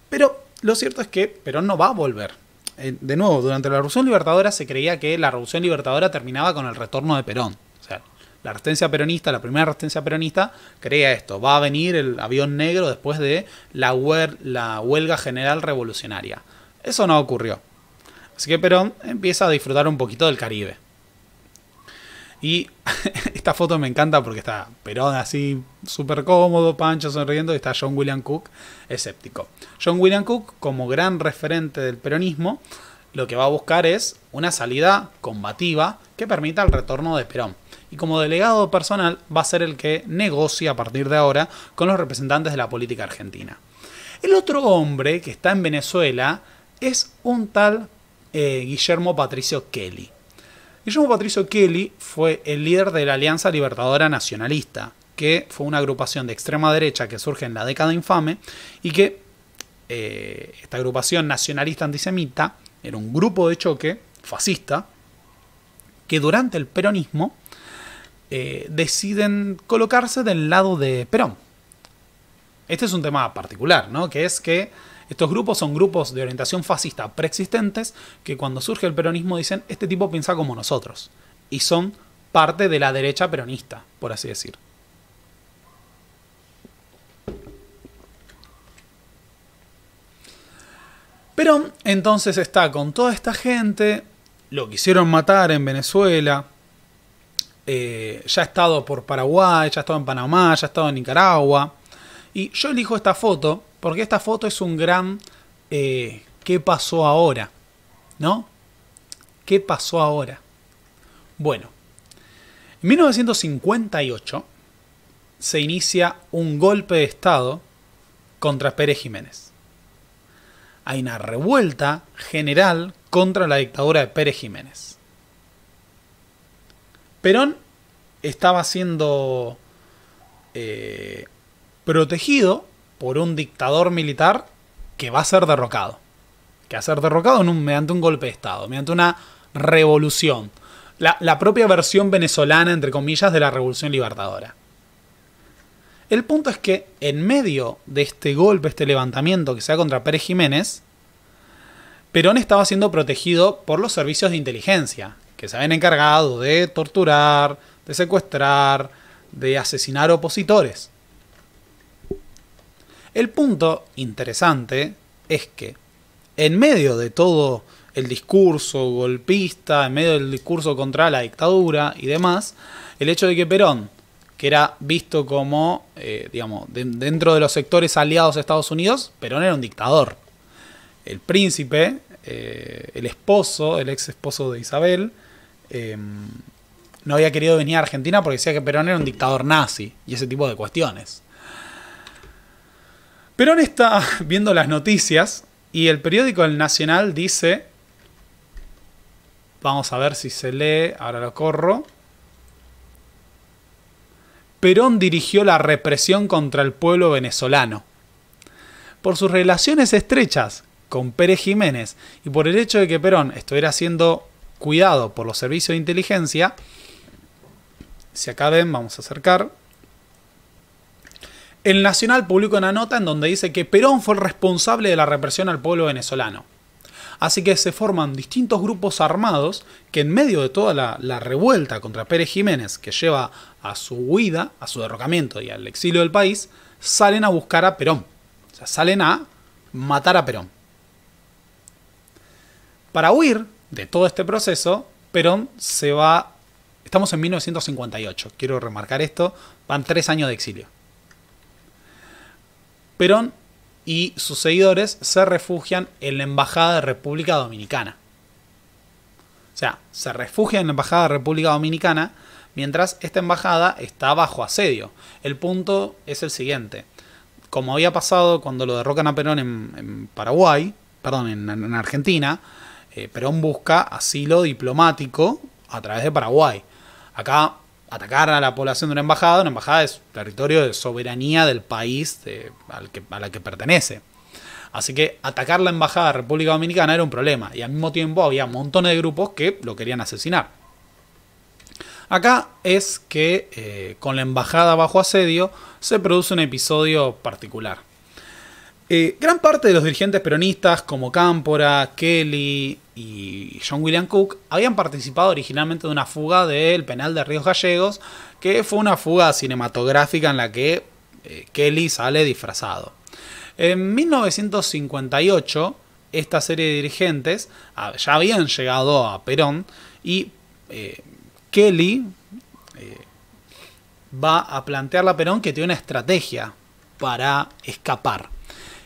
Pero lo cierto es que Perón no va a volver. Eh, de nuevo, durante la Revolución Libertadora se creía que la Revolución Libertadora terminaba con el retorno de Perón. O sea, la resistencia peronista, la primera resistencia peronista, creía esto. Va a venir el avión negro después de la huelga general revolucionaria. Eso no ocurrió. Así que Perón empieza a disfrutar un poquito del Caribe. Y esta foto me encanta porque está Perón así súper cómodo, Pancho sonriendo y está John William Cook escéptico. John William Cook, como gran referente del peronismo, lo que va a buscar es una salida combativa que permita el retorno de Perón. Y como delegado personal va a ser el que negocia a partir de ahora con los representantes de la política argentina. El otro hombre que está en Venezuela es un tal eh, Guillermo Patricio Kelly. Guillermo Patricio Kelly fue el líder de la Alianza Libertadora Nacionalista, que fue una agrupación de extrema derecha que surge en la década infame y que eh, esta agrupación nacionalista antisemita era un grupo de choque fascista que durante el peronismo eh, deciden colocarse del lado de Perón. Este es un tema particular, ¿no? Que es que estos grupos son grupos de orientación fascista preexistentes que cuando surge el peronismo dicen, este tipo piensa como nosotros. Y son parte de la derecha peronista, por así decir. Pero entonces está con toda esta gente, lo quisieron matar en Venezuela, eh, ya ha estado por Paraguay, ya ha estado en Panamá, ya ha estado en Nicaragua. Y yo elijo esta foto porque esta foto es un gran eh, ¿qué pasó ahora? ¿No? ¿Qué pasó ahora? Bueno, en 1958 se inicia un golpe de Estado contra Pérez Jiménez. Hay una revuelta general contra la dictadura de Pérez Jiménez. Perón estaba siendo eh, protegido por un dictador militar que va a ser derrocado. Que va a ser derrocado en un, mediante un golpe de Estado, mediante una revolución. La, la propia versión venezolana, entre comillas, de la Revolución Libertadora. El punto es que en medio de este golpe, este levantamiento que sea contra Pérez Jiménez, Perón estaba siendo protegido por los servicios de inteligencia, que se habían encargado de torturar, de secuestrar, de asesinar opositores. El punto interesante es que en medio de todo el discurso golpista, en medio del discurso contra la dictadura y demás, el hecho de que Perón, que era visto como, eh, digamos, dentro de los sectores aliados a Estados Unidos, Perón era un dictador. El príncipe, eh, el esposo, el ex esposo de Isabel, em, no había querido venir a Argentina porque decía que Perón era un dictador nazi y ese tipo de cuestiones. Perón está viendo las noticias y el periódico El Nacional dice, vamos a ver si se lee, ahora lo corro. Perón dirigió la represión contra el pueblo venezolano. Por sus relaciones estrechas con Pérez Jiménez y por el hecho de que Perón estuviera siendo cuidado por los servicios de inteligencia, si acá ven, vamos a acercar, el Nacional publica una nota en donde dice que Perón fue el responsable de la represión al pueblo venezolano. Así que se forman distintos grupos armados que en medio de toda la, revuelta contra Pérez Jiménez, que lleva a su huida, a su derrocamiento y al exilio del país, salen a buscar a Perón. O sea, salen a matar a Perón. Para huir de todo este proceso, Perón se va... Estamos en 1958, quiero remarcar esto, van tres años de exilio. Perón y sus seguidores se refugian en la Embajada de República Dominicana. O sea, se refugian en la Embajada de República Dominicana mientras esta embajada está bajo asedio. El punto es el siguiente. Como había pasado cuando lo derrocan a Perón en, Paraguay, perdón, en, Argentina, eh, Perón busca asilo diplomático a través de Paraguay. Acá atacar a la población de una embajada, una embajada es territorio de soberanía del país al que, a la que pertenece. Así que atacar la embajada de República Dominicana era un problema y al mismo tiempo había montones de grupos que lo querían asesinar. Acá es que eh, con la embajada bajo asedio se produce un episodio particular. Eh, gran parte de los dirigentes peronistas como Cámpora, Kelly, y John William Cook habían participado originalmente de una fuga del penal de Ríos Gallegos, que fue una fuga cinematográfica en la que eh, Kelly sale disfrazado. En 1958, esta serie de dirigentes ah, ya habían llegado a Perón y eh, Kelly eh, va a plantearle a Perón que tiene una estrategia para escapar.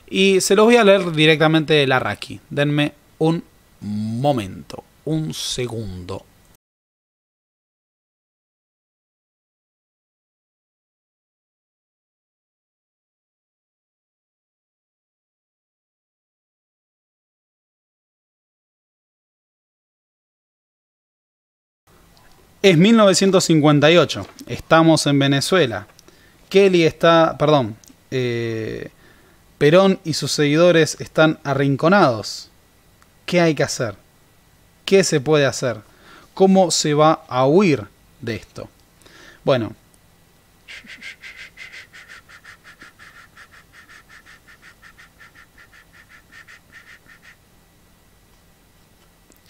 Y se los voy a leer directamente de Larraqui. Denme un momento, un segundo. Es 1958, estamos en Venezuela. Kelly está, perdón, eh, Perón y sus seguidores están arrinconados qué hay que hacer, qué se puede hacer, cómo se va a huir de esto. Bueno.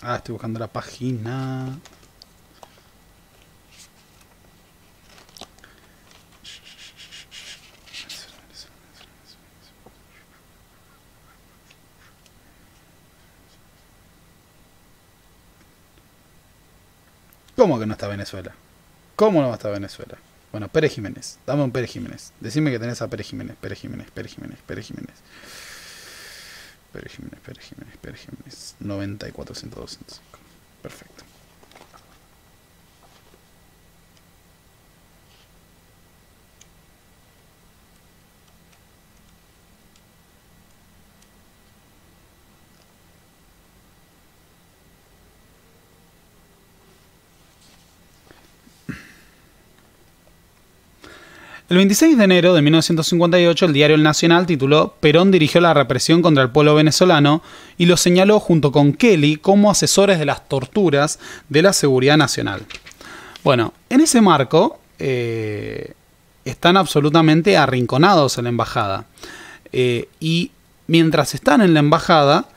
Ah, estoy buscando la página. ¿Cómo que no está Venezuela? ¿Cómo no está Venezuela? Bueno, Pérez Jiménez. Dame un Pérez Jiménez. Decime que tenés a Pérez Jiménez. Pérez Jiménez, Pérez Jiménez, Pérez Jiménez. Pérez Jiménez, Pérez Jiménez, Pérez Jiménez. 94, Perfecto. El 26 de enero de 1958 el diario El Nacional tituló Perón dirigió la represión contra el pueblo venezolano y lo señaló junto con Kelly como asesores de las torturas de la seguridad nacional. Bueno, en ese marco eh, están absolutamente arrinconados en la embajada. Eh, y mientras están en la embajada,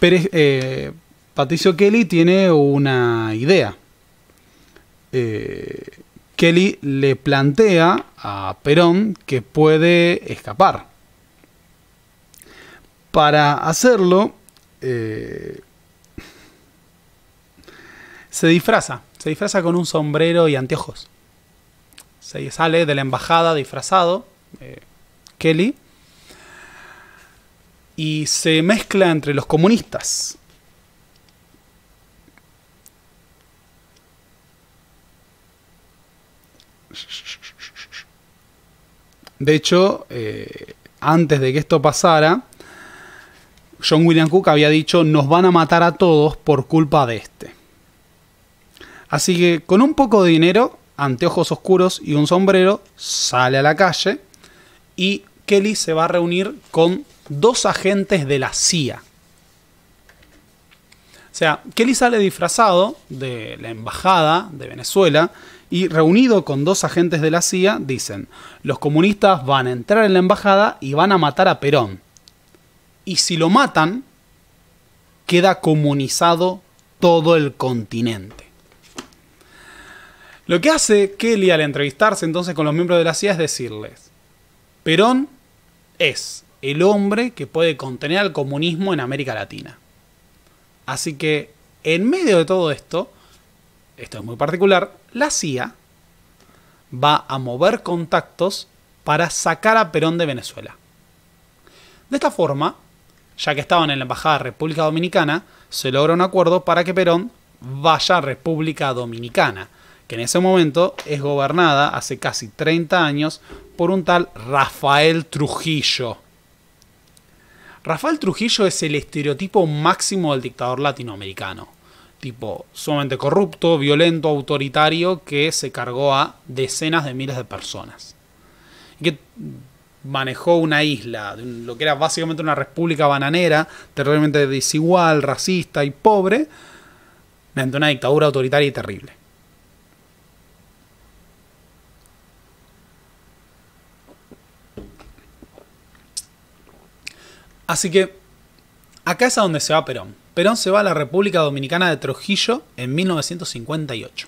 eh, Patricio Kelly tiene una idea. Kelly le plantea a Perón que puede escapar. Para hacerlo, eh, se disfraza, se disfraza con un sombrero y anteojos. Se sale de la embajada disfrazado, eh, Kelly, y se mezcla entre los comunistas De hecho, eh, antes de que esto pasara, John William Cook había dicho, nos van a matar a todos por culpa de este. Así que con un poco de dinero, anteojos oscuros y un sombrero, sale a la calle y Kelly se va a reunir con dos agentes de la CIA. O sea, Kelly sale disfrazado de la embajada de Venezuela y reunido con dos agentes de la CIA dicen, los comunistas van a entrar en la embajada y van a matar a Perón. Y si lo matan, queda comunizado todo el continente. Lo que hace Kelly al entrevistarse entonces con los miembros de la CIA es decirles, Perón es el hombre que puede contener al comunismo en América Latina. Así que, en medio de todo esto, esto es muy particular, la CIA va a mover contactos para sacar a Perón de Venezuela. De esta forma, ya que estaban en la Embajada de República Dominicana, se logra un acuerdo para que Perón vaya a República Dominicana, que en ese momento es gobernada hace casi 30 años por un tal Rafael Trujillo. Rafael Trujillo es el estereotipo máximo del dictador latinoamericano tipo sumamente corrupto, violento, autoritario, que se cargó a decenas de miles de personas. Y que manejó una isla, lo que era básicamente una república bananera, terriblemente desigual, racista y pobre, mediante una dictadura autoritaria y terrible. Así que acá es a donde se va Perón Perón se va a la República Dominicana de Trujillo en 1958.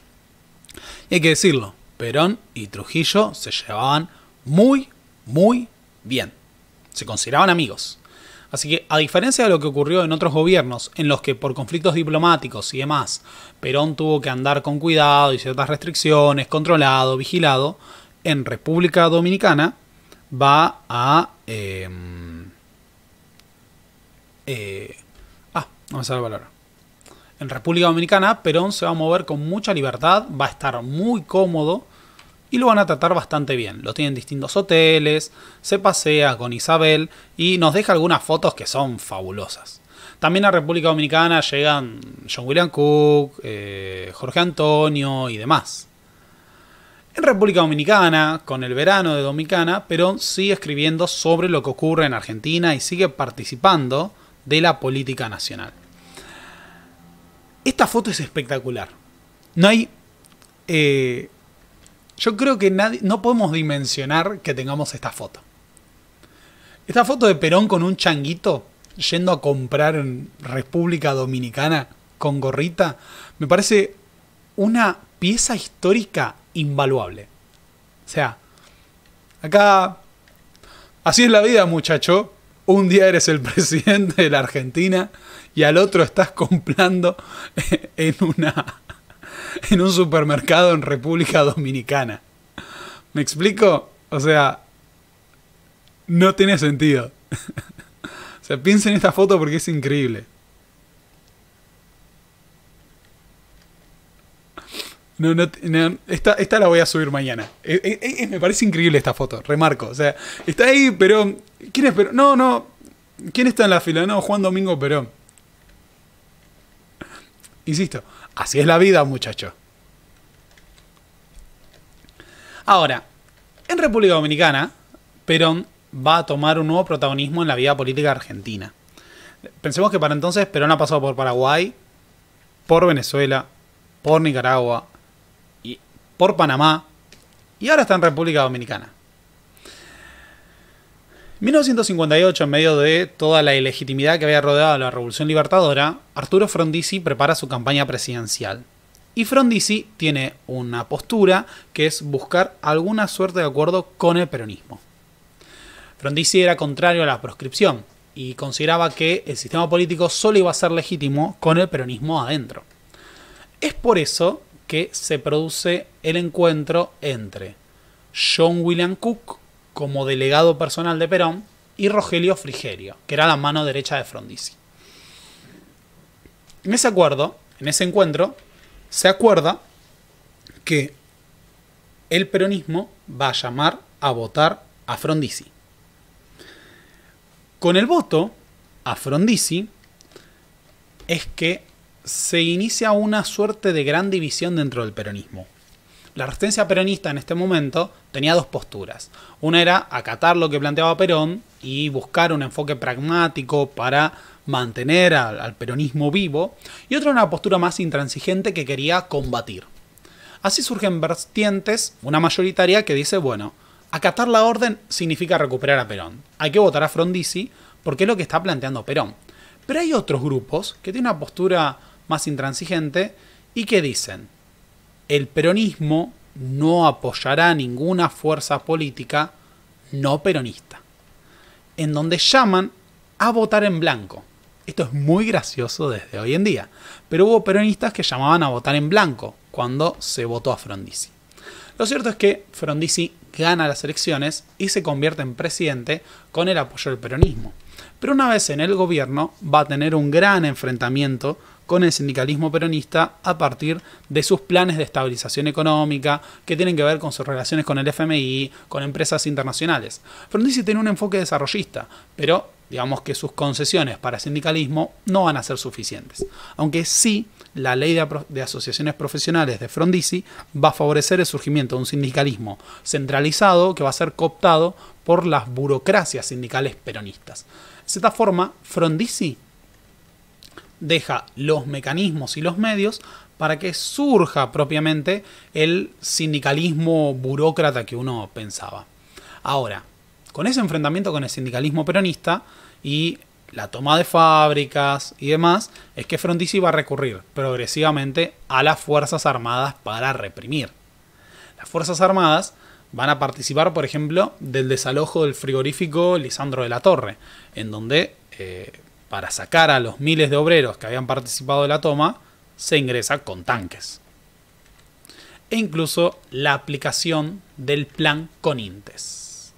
Y hay que decirlo, Perón y Trujillo se llevaban muy, muy bien. Se consideraban amigos. Así que, a diferencia de lo que ocurrió en otros gobiernos, en los que por conflictos diplomáticos y demás, Perón tuvo que andar con cuidado y ciertas restricciones, controlado, vigilado, en República Dominicana va a em, eh, Vamos a el valor. En República Dominicana, Perón se va a mover con mucha libertad, va a estar muy cómodo y lo van a tratar bastante bien. Lo tienen distintos hoteles, se pasea con Isabel y nos deja algunas fotos que son fabulosas. También a República Dominicana llegan John William Cook, eh, Jorge Antonio y demás. En República Dominicana, con el verano de Dominicana, Perón sigue escribiendo sobre lo que ocurre en Argentina y sigue participando de la política nacional. Esta foto es espectacular. No hay... Eh, yo creo que nadie, no podemos dimensionar que tengamos esta foto. Esta foto de Perón con un changuito yendo a comprar en República Dominicana con gorrita, me parece una pieza histórica invaluable. O sea, acá... Así es la vida, muchacho un día eres el presidente de la Argentina y al otro estás comprando en una en un supermercado en República Dominicana. ¿Me explico? O sea, no tiene sentido. O sea, piensen en esta foto porque es increíble. No, no, esta, la voy a subir mañana. Eh, eh, eh, me parece increíble esta foto, remarco. O sea, está ahí, pero. ¿Quién es Perón? No, no. ¿Quién está en la fila? No, Juan Domingo Perón. Insisto, así es la vida, muchacho. Ahora, en República Dominicana, Perón va a tomar un nuevo protagonismo en la vida política argentina. Pensemos que para entonces Perón ha pasado por Paraguay, por Venezuela, por Nicaragua, por Panamá y ahora está en República Dominicana. 1958, en medio de toda la ilegitimidad que había rodeado la Revolución Libertadora, Arturo Frondizi prepara su campaña presidencial. Y Frondizi tiene una postura que es buscar alguna suerte de acuerdo con el peronismo. Frondizi era contrario a la proscripción y consideraba que el sistema político solo iba a ser legítimo con el peronismo adentro. Es por eso que se produce el encuentro entre John William Cook como delegado personal de Perón y Rogelio Frigerio, que era la mano derecha de Frondizi. En ese acuerdo, en ese encuentro, se acuerda que el peronismo va a llamar a votar a Frondizi. Con el voto a Frondizi es que se inicia una suerte de gran división dentro del peronismo. La resistencia peronista en este momento tenía dos posturas. Una era acatar lo que planteaba Perón y buscar un enfoque pragmático para mantener al, peronismo vivo, y otra una postura más intransigente que quería combatir. Así surgen vertientes, una mayoritaria que dice, bueno, acatar la orden significa recuperar a Perón. Hay que votar a Frondizi porque es lo que está planteando Perón. Pero hay otros grupos que tienen una postura más intransigente, y que dicen, el peronismo no apoyará ninguna fuerza política no peronista, en donde llaman a votar en blanco. Esto es muy gracioso desde hoy en día, pero hubo peronistas que llamaban a votar en blanco cuando se votó a Frondizi. Lo cierto es que Frondizi gana las elecciones y se convierte en presidente con el apoyo del peronismo. Pero una vez en el gobierno va a tener un gran enfrentamiento con el sindicalismo peronista a partir de sus planes de estabilización económica que tienen que ver con sus relaciones con el FMI, con empresas internacionales. Frondizi tiene un enfoque desarrollista, pero digamos que sus concesiones para sindicalismo no van a ser suficientes. Aunque sí, la ley de, asociaciones profesionales de Frondizi va a favorecer el surgimiento de un sindicalismo centralizado que va a ser cooptado por las burocracias sindicales peronistas. De esta forma, Frondizi deja los mecanismos y los medios para que surja propiamente el sindicalismo burócrata que uno pensaba. Ahora, con ese enfrentamiento con el sindicalismo peronista y la toma de fábricas y demás, es que Frondizi va a recurrir progresivamente a las Fuerzas Armadas para reprimir. Las Fuerzas Armadas van a participar, por ejemplo, del desalojo del frigorífico Lisandro de la Torre, en donde eh, para sacar a los miles de obreros que habían participado de la toma, se ingresa con tanques. E incluso la aplicación del plan Conintes.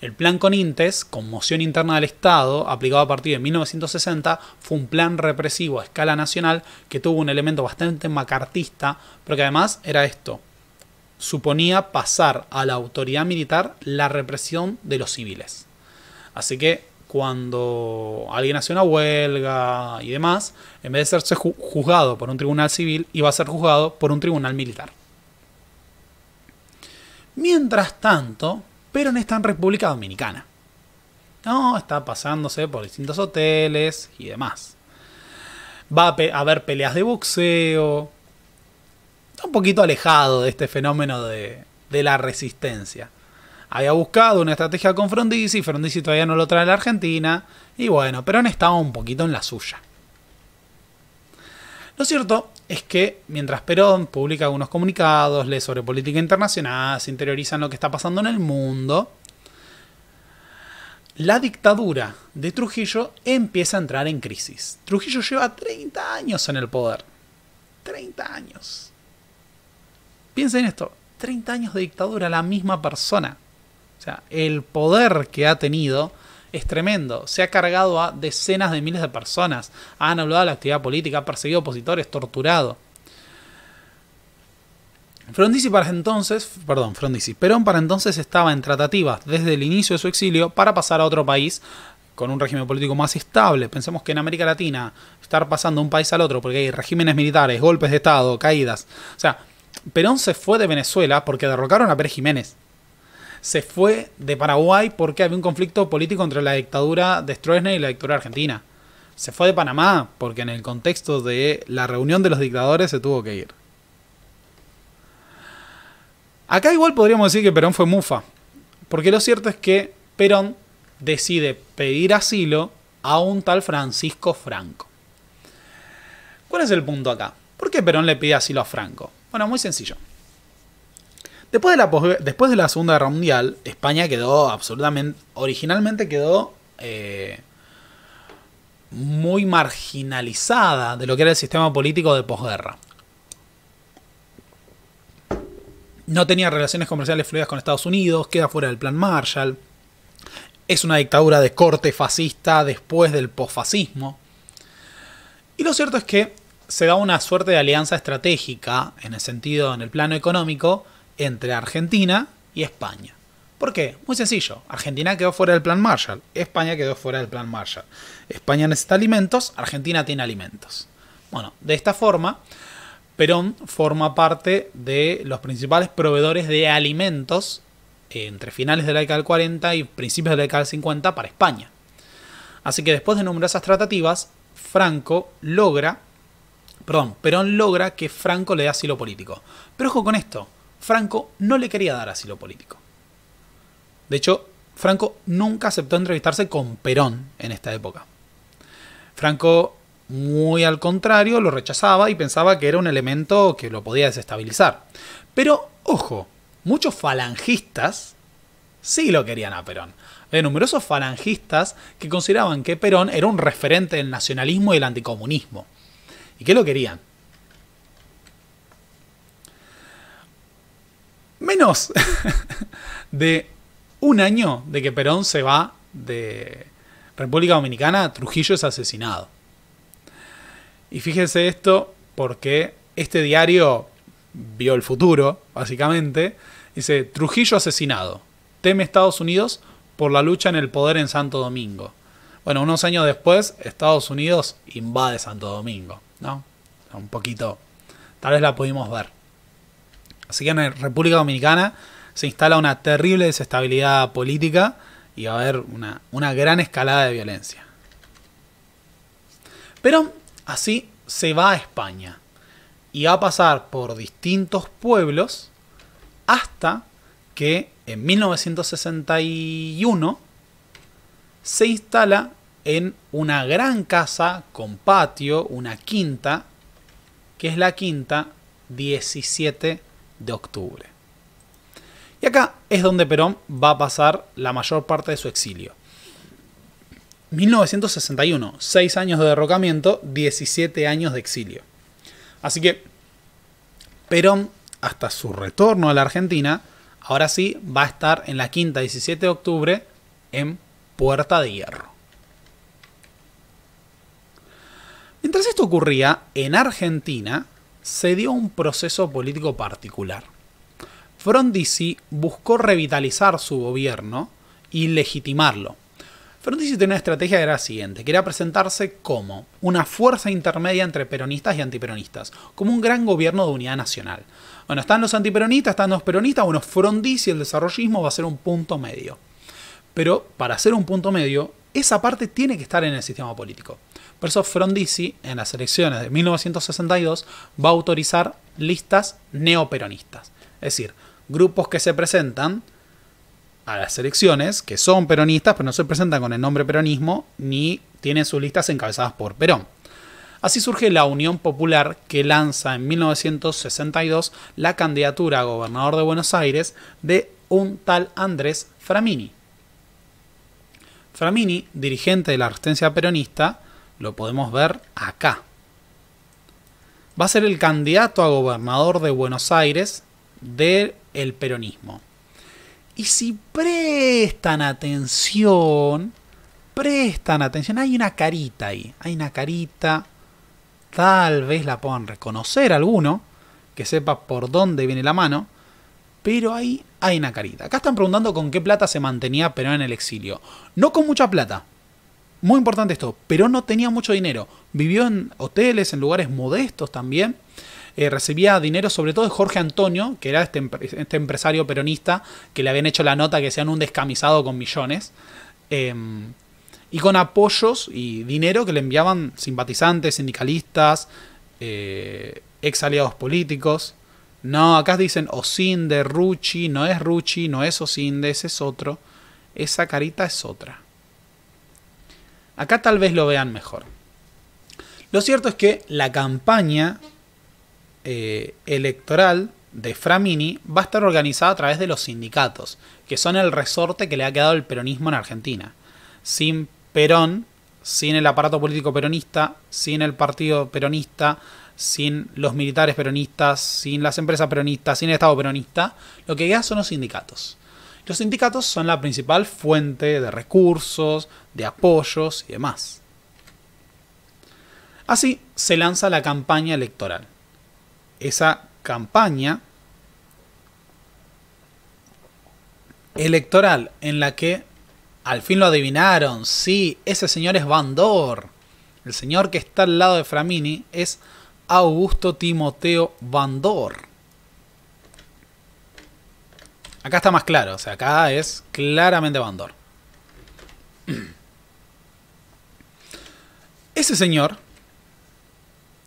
El plan Conintes, moción interna del Estado, aplicado a partir de 1960, fue un plan represivo a escala nacional que tuvo un elemento bastante macartista, pero que además era esto, suponía pasar a la autoridad militar la represión de los civiles. Así que cuando alguien hace una huelga y demás, en vez de ser juzgado por un tribunal civil, iba a ser juzgado por un tribunal militar. Mientras tanto, Perón está en República Dominicana. No, está pasándose por distintos hoteles y demás. Va a, haber peleas de boxeo. Está un poquito alejado de este fenómeno de la resistencia había buscado una estrategia con Frondizi, Frondizi todavía no lo trae a la Argentina, y bueno, Perón estaba un poquito en la suya. Lo cierto es que mientras Perón publica algunos comunicados, lee sobre política internacional, se interioriza en lo que está pasando en el mundo, la dictadura de Trujillo empieza a entrar en crisis. Trujillo lleva 30 años en el poder. 30 años. Piensen en esto, 30 años de dictadura, la misma persona. O sea, el poder que ha tenido es tremendo. Se ha cargado a decenas de miles de personas, ha anulado la actividad política, ha perseguido opositores, torturado. Frondizi para entonces, perdón, Perón para entonces estaba en tratativas desde el inicio de su exilio para pasar a otro país con un régimen político más estable. Pensemos que en América Latina estar pasando de un país al otro porque hay regímenes militares, golpes de Estado, caídas. O sea, Perón se fue de Venezuela porque derrocaron a Pérez Jiménez se fue de Paraguay porque había un conflicto político entre la dictadura de Stroessner y la dictadura argentina. Se fue de Panamá porque en el contexto de la reunión de los dictadores se tuvo que ir. Acá igual podríamos decir que Perón fue mufa, porque lo cierto es que Perón decide pedir asilo a un tal Francisco Franco. ¿Cuál es el punto acá? ¿Por qué Perón le pide asilo a Franco? Bueno, muy sencillo. Después de, la Segunda Guerra Mundial, España quedó absolutamente, originalmente quedó eh, muy marginalizada de lo que era el sistema político de posguerra. No tenía relaciones comerciales fluidas con Estados Unidos, queda fuera del plan Marshall. Es una dictadura de corte fascista después del posfascismo. Y lo cierto es que se da una suerte de alianza estratégica, en el sentido, en el plano económico, entre Argentina y España. ¿Por qué? Muy sencillo. Argentina quedó fuera del plan Marshall. España quedó fuera del plan Marshall. España necesita alimentos, Argentina tiene alimentos. Bueno, de esta forma, Perón forma parte de los principales proveedores de alimentos eh, entre finales de la década del 40 y principios de la década del 50 para España. Así que después de numerosas tratativas, Franco logra, perdón, Perón logra que Franco le dé asilo político. Pero ojo con esto, Franco no le quería dar asilo político. De hecho, Franco nunca aceptó entrevistarse con Perón en esta época. Franco, muy al contrario, lo rechazaba y pensaba que era un elemento que lo podía desestabilizar. Pero, ojo, muchos falangistas sí lo querían a Perón. Hay numerosos falangistas que consideraban que Perón era un referente del nacionalismo y del anticomunismo. ¿Y qué lo querían? menos de un año de que Perón se va de República Dominicana, Trujillo es asesinado. Y fíjense esto porque este diario vio el futuro, básicamente. Dice, Trujillo asesinado. Teme Estados Unidos por la lucha en el poder en Santo Domingo. Bueno, unos años después, Estados Unidos invade Santo Domingo, ¿no? Un poquito, tal vez la pudimos ver. Así que en República Dominicana se instala una terrible desestabilidad política y va a haber una, gran escalada de violencia. Pero así se va a España y va a pasar por distintos pueblos hasta que en 1961 se instala en una gran casa con patio, una quinta, que es la quinta 17 de octubre. Y acá es donde Perón va a pasar la mayor parte de su exilio. 1961, 6 años de derrocamiento, 17 años de exilio. Así que Perón, hasta su retorno a la Argentina, ahora sí va a estar en la quinta 17 de octubre en Puerta de Hierro. Mientras esto ocurría, en Argentina, se dio un proceso político particular. Frondizi buscó revitalizar su gobierno y legitimarlo. Frondizi tenía una estrategia que era la siguiente, que era presentarse como una fuerza intermedia entre peronistas y antiperonistas, como un gran gobierno de unidad nacional. Bueno, están los antiperonistas, están los peronistas, bueno, Frondizi, el desarrollismo, va a ser un punto medio. Pero para ser un punto medio, esa parte tiene que estar en el sistema político. Por eso Frondizi, en las elecciones de 1962, va a autorizar listas neoperonistas. Es decir, grupos que se presentan a las elecciones, que son peronistas, pero no se presentan con el nombre peronismo, ni tienen sus listas encabezadas por Perón. Así surge la Unión Popular que lanza en 1962 la candidatura a gobernador de Buenos Aires de un tal Andrés Framini. Framini, dirigente de la resistencia peronista, lo podemos ver acá. Va a ser el candidato a gobernador de Buenos Aires del peronismo. Y si prestan atención, prestan atención, hay una carita ahí, hay una carita, tal vez la puedan reconocer alguno, que sepa por dónde viene la mano, pero ahí hay una carita. Acá están preguntando con qué plata se mantenía Perón en el exilio. No con mucha plata, muy importante esto, pero no tenía mucho dinero. Vivió en hoteles, en lugares modestos también. Eh, recibía dinero sobre todo de Jorge Antonio, que era este, este, empresario peronista que le habían hecho la nota que sean un descamisado con millones. Em, y con apoyos y dinero que le enviaban simpatizantes, sindicalistas, eh, ex aliados políticos. No, acá dicen Osinde, Rucci, no es Rucci, no es Osinde, ese es otro. Esa carita es otra. Acá tal vez lo vean mejor. Lo cierto es que la campaña eh, electoral de Framini va a estar organizada a través de los sindicatos, que son el resorte que le ha quedado el peronismo en Argentina. Sin Perón, sin el aparato político peronista, sin el partido peronista, sin los militares peronistas, sin las empresas peronistas, sin el Estado peronista, lo que queda son los sindicatos. Los sindicatos son la principal fuente de recursos, de apoyos y demás. Así se lanza la campaña electoral. Esa campaña electoral en la que al fin lo adivinaron, sí, ese señor es Bandor. El señor que está al lado de Framini es Augusto Timoteo Bandor. Acá está más claro, o sea, acá es claramente Bandor. Ese señor,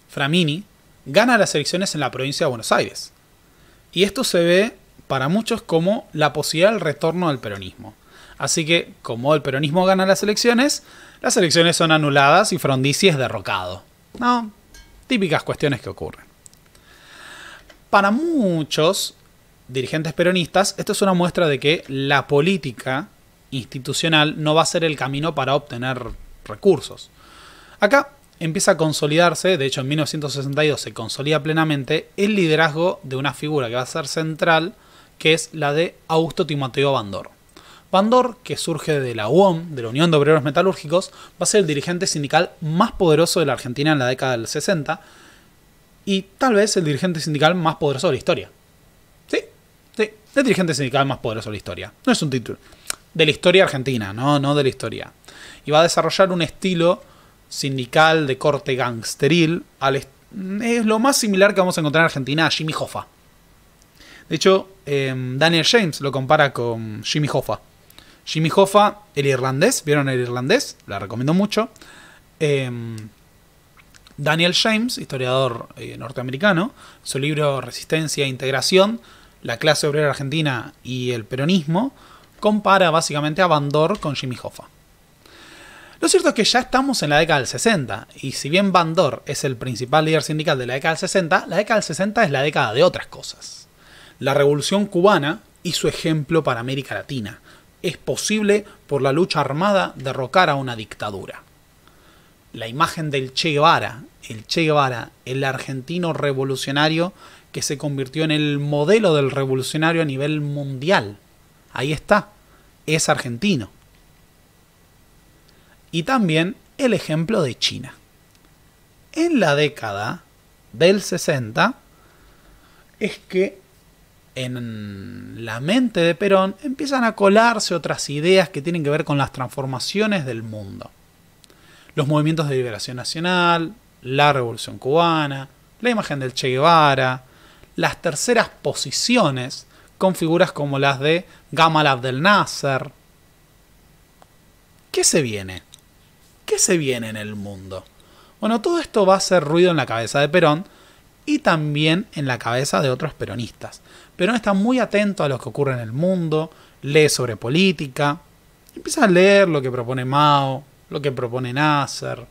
Framini, gana las elecciones en la provincia de Buenos Aires. Y esto se ve para muchos como la posibilidad del retorno del peronismo. Así que, como el peronismo gana las elecciones, las elecciones son anuladas y Frondizi es derrocado. No, típicas cuestiones que ocurren. Para muchos, dirigentes peronistas, esto es una muestra de que la política institucional no va a ser el camino para obtener recursos. Acá empieza a consolidarse, de hecho en 1962 se consolida plenamente el liderazgo de una figura que va a ser central, que es la de Augusto Timoteo Bandor. Bandor, que surge de la UOM, de la Unión de Obreros Metalúrgicos, va a ser el dirigente sindical más poderoso de la Argentina en la década del 60 y tal vez el dirigente sindical más poderoso de la historia. ...el dirigente sindical más poderoso de la historia. No es un título. De la historia argentina, no, no de la historia. Y va a desarrollar un estilo sindical de corte gangsteril. es lo más similar que vamos a encontrar en Argentina a Jimmy Hoffa. De hecho, em, Daniel James lo compara con Jimmy Hoffa. Jimmy Hoffa, el irlandés, ¿vieron el irlandés? La recomiendo mucho. Em, Daniel James, historiador eh, norteamericano, su libro Resistencia e Integración, la clase obrera argentina y el peronismo, compara básicamente a Bandor con Jimmy Hoffa. Lo cierto es que ya estamos en la década del 60, y si bien Bandor es el principal líder sindical de la década del 60, la década del 60 es la década de otras cosas. La revolución cubana hizo ejemplo para América Latina. Es posible por la lucha armada derrocar a una dictadura. La imagen del Che Guevara, el Che Guevara, el argentino revolucionario que se convirtió en el modelo del revolucionario a nivel mundial. Ahí está, es argentino. Y también el ejemplo de China. En la década del 60 es que en la mente de Perón empiezan a colarse otras ideas que tienen que ver con las transformaciones del mundo. Los movimientos de liberación nacional, la revolución cubana, la imagen del Che Guevara, las terceras posiciones con figuras como las de Gamal Abdel Nasser. ¿Qué se viene? ¿Qué se viene en el mundo? Bueno, todo esto va a hacer ruido en la cabeza de Perón y también en la cabeza de otros peronistas. Perón está muy atento a lo que ocurre en el mundo, lee sobre política, empieza a leer lo que propone Mao, lo que propone Nasser.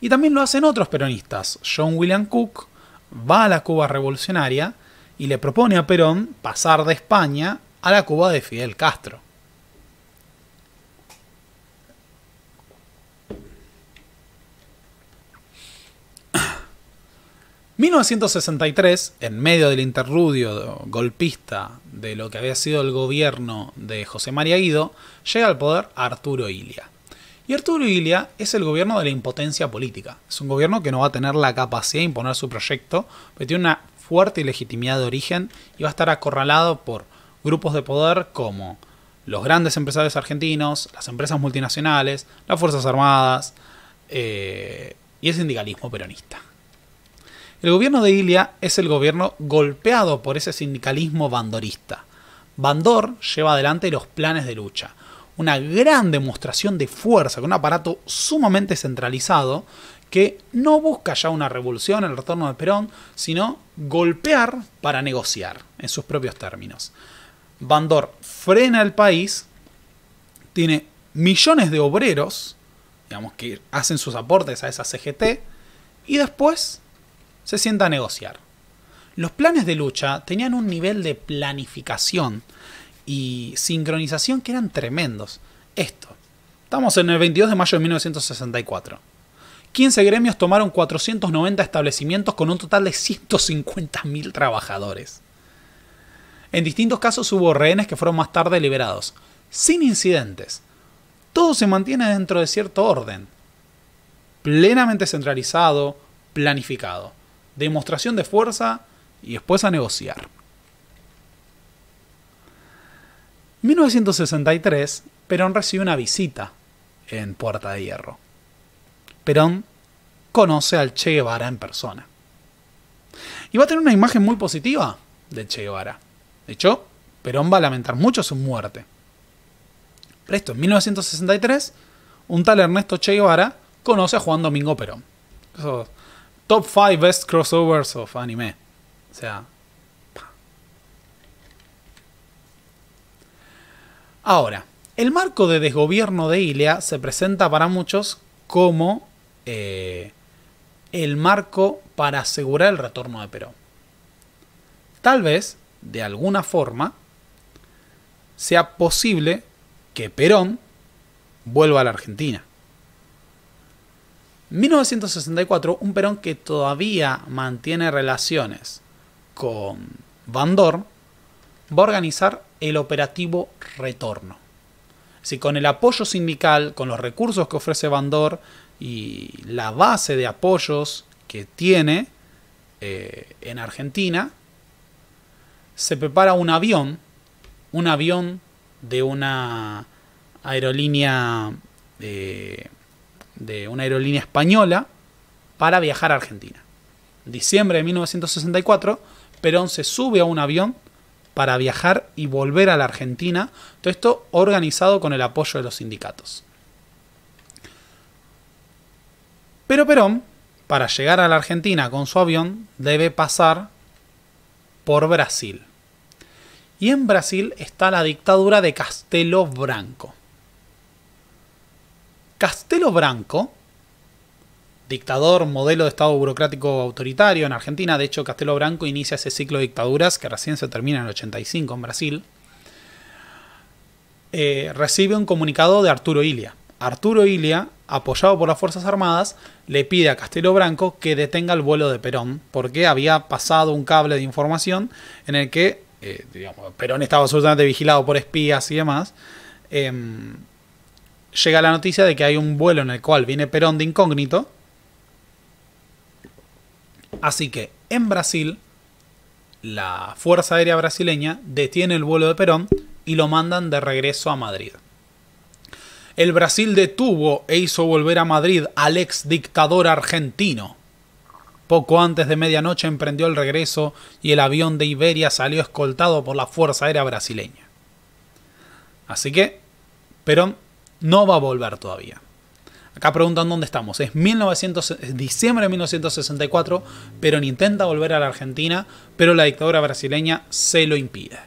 Y también lo hacen otros peronistas, John William Cook, va a la Cuba revolucionaria y le propone a Perón pasar de España a la Cuba de Fidel Castro. 1963, en medio del interrudio golpista de lo que había sido el gobierno de José María Guido, llega al poder Arturo Ilia. Y Arturo Ilia es el gobierno de la impotencia política. Es un gobierno que no va a tener la capacidad de imponer su proyecto, pero tiene una fuerte ilegitimidad de origen y va a estar acorralado por grupos de poder como los grandes empresarios argentinos, las empresas multinacionales, las Fuerzas Armadas eh, y el sindicalismo peronista. El gobierno de Ilia es el gobierno golpeado por ese sindicalismo bandorista. Bandor lleva adelante los planes de lucha, una gran demostración de fuerza con un aparato sumamente centralizado que no busca ya una revolución, el retorno de Perón, sino golpear para negociar, en sus propios términos. Bandor frena el país, tiene millones de obreros, digamos, que hacen sus aportes a esa CGT, y después se sienta a negociar. Los planes de lucha tenían un nivel de planificación y sincronización que eran tremendos. Esto. Estamos en el 22 de mayo de 1964. 15 gremios tomaron 490 establecimientos con un total de 150.000 trabajadores. En distintos casos hubo rehenes que fueron más tarde liberados, sin incidentes. Todo se mantiene dentro de cierto orden. Plenamente centralizado, planificado. Demostración de fuerza y después a negociar. 1963, Perón recibe una visita en Puerta de Hierro. Perón conoce al Che Guevara en persona. Y va a tener una imagen muy positiva del Che Guevara. De hecho, Perón va a lamentar mucho su muerte. Pero esto, en 1963, un tal Ernesto Che Guevara conoce a Juan Domingo Perón. Esos top 5 best crossovers of anime. O sea, Ahora, el marco de desgobierno de Ilia se presenta para muchos como eh, el marco para asegurar el retorno de Perón. Tal vez, de alguna forma, sea posible que Perón vuelva a la Argentina. 1964, un Perón que todavía mantiene relaciones con Van va a organizar el operativo Retorno. Si con el apoyo sindical, con los recursos que ofrece Bandor y la base de apoyos que tiene eh, en Argentina, se prepara un avión, un avión de una aerolínea de, eh, de una aerolínea española para viajar a Argentina. En diciembre de 1964, Perón se sube a un avión para viajar y volver a la Argentina, todo esto organizado con el apoyo de los sindicatos. Pero Perón, para llegar a la Argentina con su avión, debe pasar por Brasil. Y en Brasil está la dictadura de Castelo Branco. Castelo Branco dictador, modelo de Estado burocrático autoritario en Argentina. De hecho, Castelo Branco inicia ese ciclo de dictaduras que recién se termina en el 85 en Brasil. Eh, recibe un comunicado de Arturo Ilia. Arturo Ilia, apoyado por las Fuerzas Armadas, le pide a Castelo Branco que detenga el vuelo de Perón, porque había pasado un cable de información en el que eh, Perón estaba absolutamente vigilado por espías y demás. Em, llega la noticia de que hay un vuelo en el cual viene Perón de incógnito Así que en Brasil, la Fuerza Aérea Brasileña detiene el vuelo de Perón y lo mandan de regreso a Madrid. El Brasil detuvo e hizo volver a Madrid al ex dictador argentino. Poco antes de medianoche emprendió el regreso y el avión de Iberia salió escoltado por la Fuerza Aérea Brasileña. Así que Perón no va a volver todavía. Acá preguntan dónde estamos. Es, eh, diciembre de 1964, pero intenta volver a la Argentina, pero la dictadura brasileña se lo impide.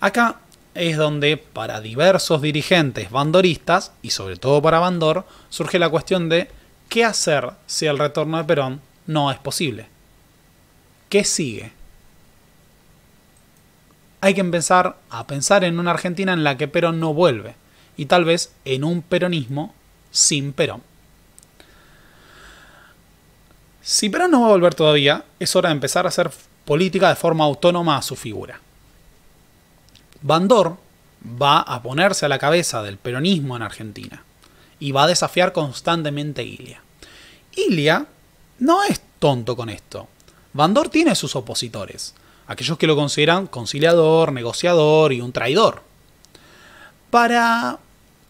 Acá es donde para diversos dirigentes bandoristas, y sobre todo para Bandor, surge la cuestión de qué hacer si el retorno de Perón no es posible. ¿Qué sigue? Hay que empezar a pensar en una Argentina en la que Perón no vuelve, y tal vez en un peronismo sin Perón. Si Perón no va a volver todavía, es hora de empezar a hacer política de forma autónoma a su figura. Bandor va a ponerse a la cabeza del peronismo en Argentina y va a desafiar constantemente a Ilia. Ilia no es tonto con esto. Bandor tiene sus opositores, aquellos que lo consideran conciliador, negociador y un traidor. Para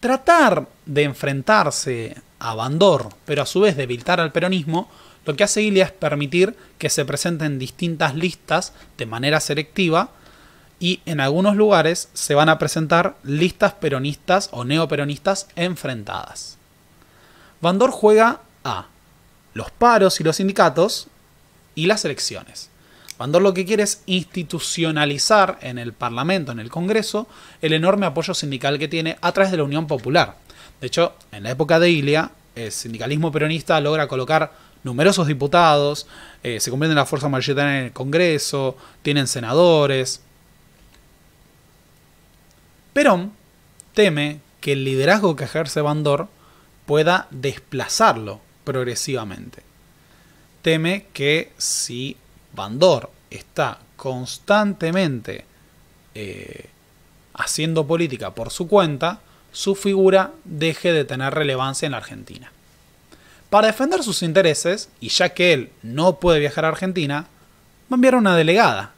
Tratar de enfrentarse a Bandor, pero a su vez debilitar al peronismo, lo que hace Ilia es permitir que se presenten distintas listas de manera selectiva y en algunos lugares se van a presentar listas peronistas o neoperonistas enfrentadas. Bandor juega a los paros y los sindicatos y las elecciones. Bandor lo que quiere es institucionalizar en el Parlamento, en el Congreso, el enorme apoyo sindical que tiene a través de la Unión Popular. De hecho, en la época de Ilia, el sindicalismo peronista logra colocar numerosos diputados, eh, se convierte en la fuerza mayoritaria en el Congreso, tienen senadores. Perón teme que el liderazgo que ejerce Bandor pueda desplazarlo progresivamente. Teme que si Bandor está constantemente eh, haciendo política por su cuenta, su figura deje de tener relevancia en la Argentina. Para defender sus intereses, y ya que él no puede viajar a Argentina, va a enviar a una delegada.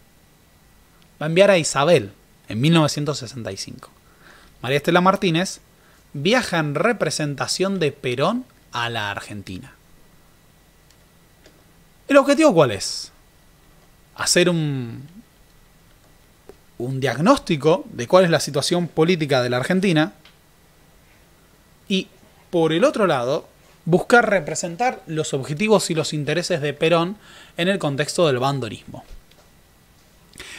Va a enviar a Isabel en 1965. María Estela Martínez viaja en representación de Perón a la Argentina. ¿El objetivo cuál es? hacer un, un diagnóstico de cuál es la situación política de la Argentina y, por el otro lado, buscar representar los objetivos y los intereses de Perón en el contexto del bandorismo.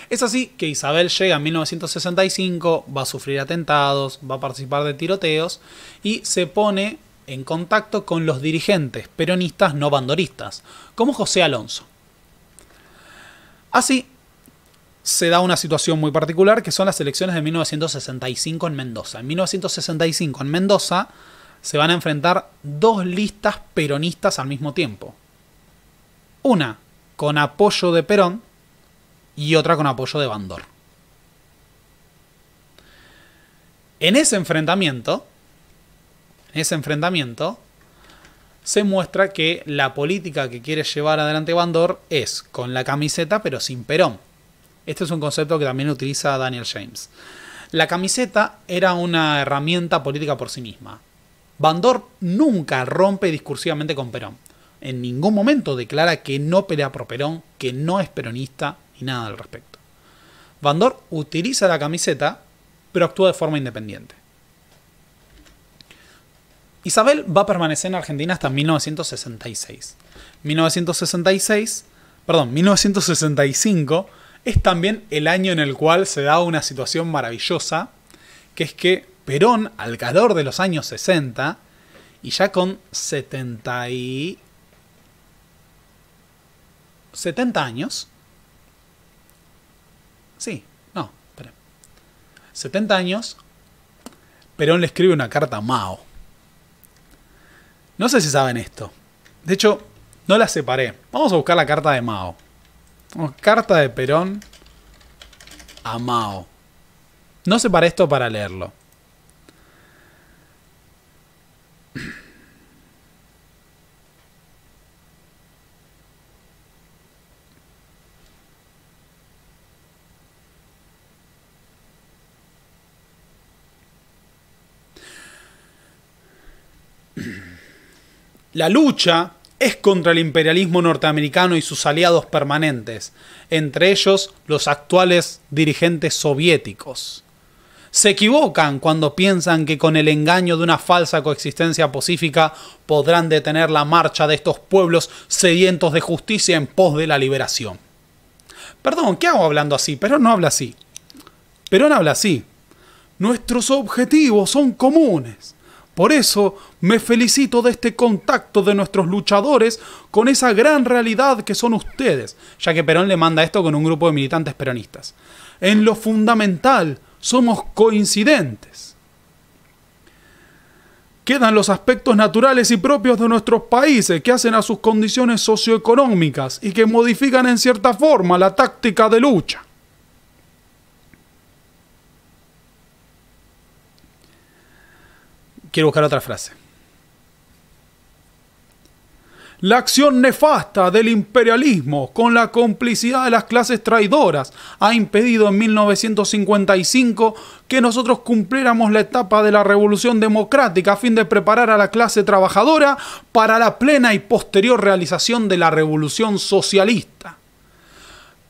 Es así que Isabel llega en 1965, va a sufrir atentados, va a participar de tiroteos y se pone en contacto con los dirigentes peronistas no bandoristas, como José Alonso. Así se da una situación muy particular que son las elecciones de 1965 en Mendoza. En 1965 en Mendoza se van a enfrentar dos listas peronistas al mismo tiempo. Una con apoyo de Perón y otra con apoyo de Bandor. En ese enfrentamiento, en ese enfrentamiento, se muestra que la política que quiere llevar adelante Bandor es con la camiseta pero sin perón. Este es un concepto que también utiliza Daniel James. La camiseta era una herramienta política por sí misma. Bandor nunca rompe discursivamente con Perón. En ningún momento declara que no pelea por Perón, que no es peronista y nada al respecto. Bandor utiliza la camiseta, pero actúa de forma independiente. Isabel va a permanecer en Argentina hasta 1966. 1966, perdón, 1965 es también el año en el cual se da una situación maravillosa, que es que Perón, al calor de los años 60, y ya con 70 70 años. Sí, no, espera. 70 años. Perón le escribe una carta a Mao. No sé si saben esto. De hecho, no la separé. Vamos a buscar la carta de Mao. carta de Perón a Mao. No separé esto para leerlo. La lucha es contra el imperialismo norteamericano y sus aliados permanentes, entre ellos los actuales dirigentes soviéticos. Se equivocan cuando piensan que con el engaño de una falsa coexistencia pacífica podrán detener la marcha de estos pueblos sedientos de justicia en pos de la liberación. Perdón, ¿qué hago hablando así? Perón no habla así. Perón habla así. Nuestros objetivos son comunes. Por eso me felicito de este contacto de nuestros luchadores con esa gran realidad que son ustedes, ya que Perón le manda esto con un grupo de militantes peronistas. En lo fundamental, somos coincidentes. Quedan los aspectos naturales y propios de nuestros países que hacen a sus condiciones socioeconómicas y que modifican en cierta forma la táctica de lucha. Quiero buscar otra frase. La acción nefasta del imperialismo con la complicidad de las clases traidoras ha impedido en 1955 que nosotros cumpliéramos la etapa de la revolución democrática a fin de preparar a la clase trabajadora para la plena y posterior realización de la revolución socialista.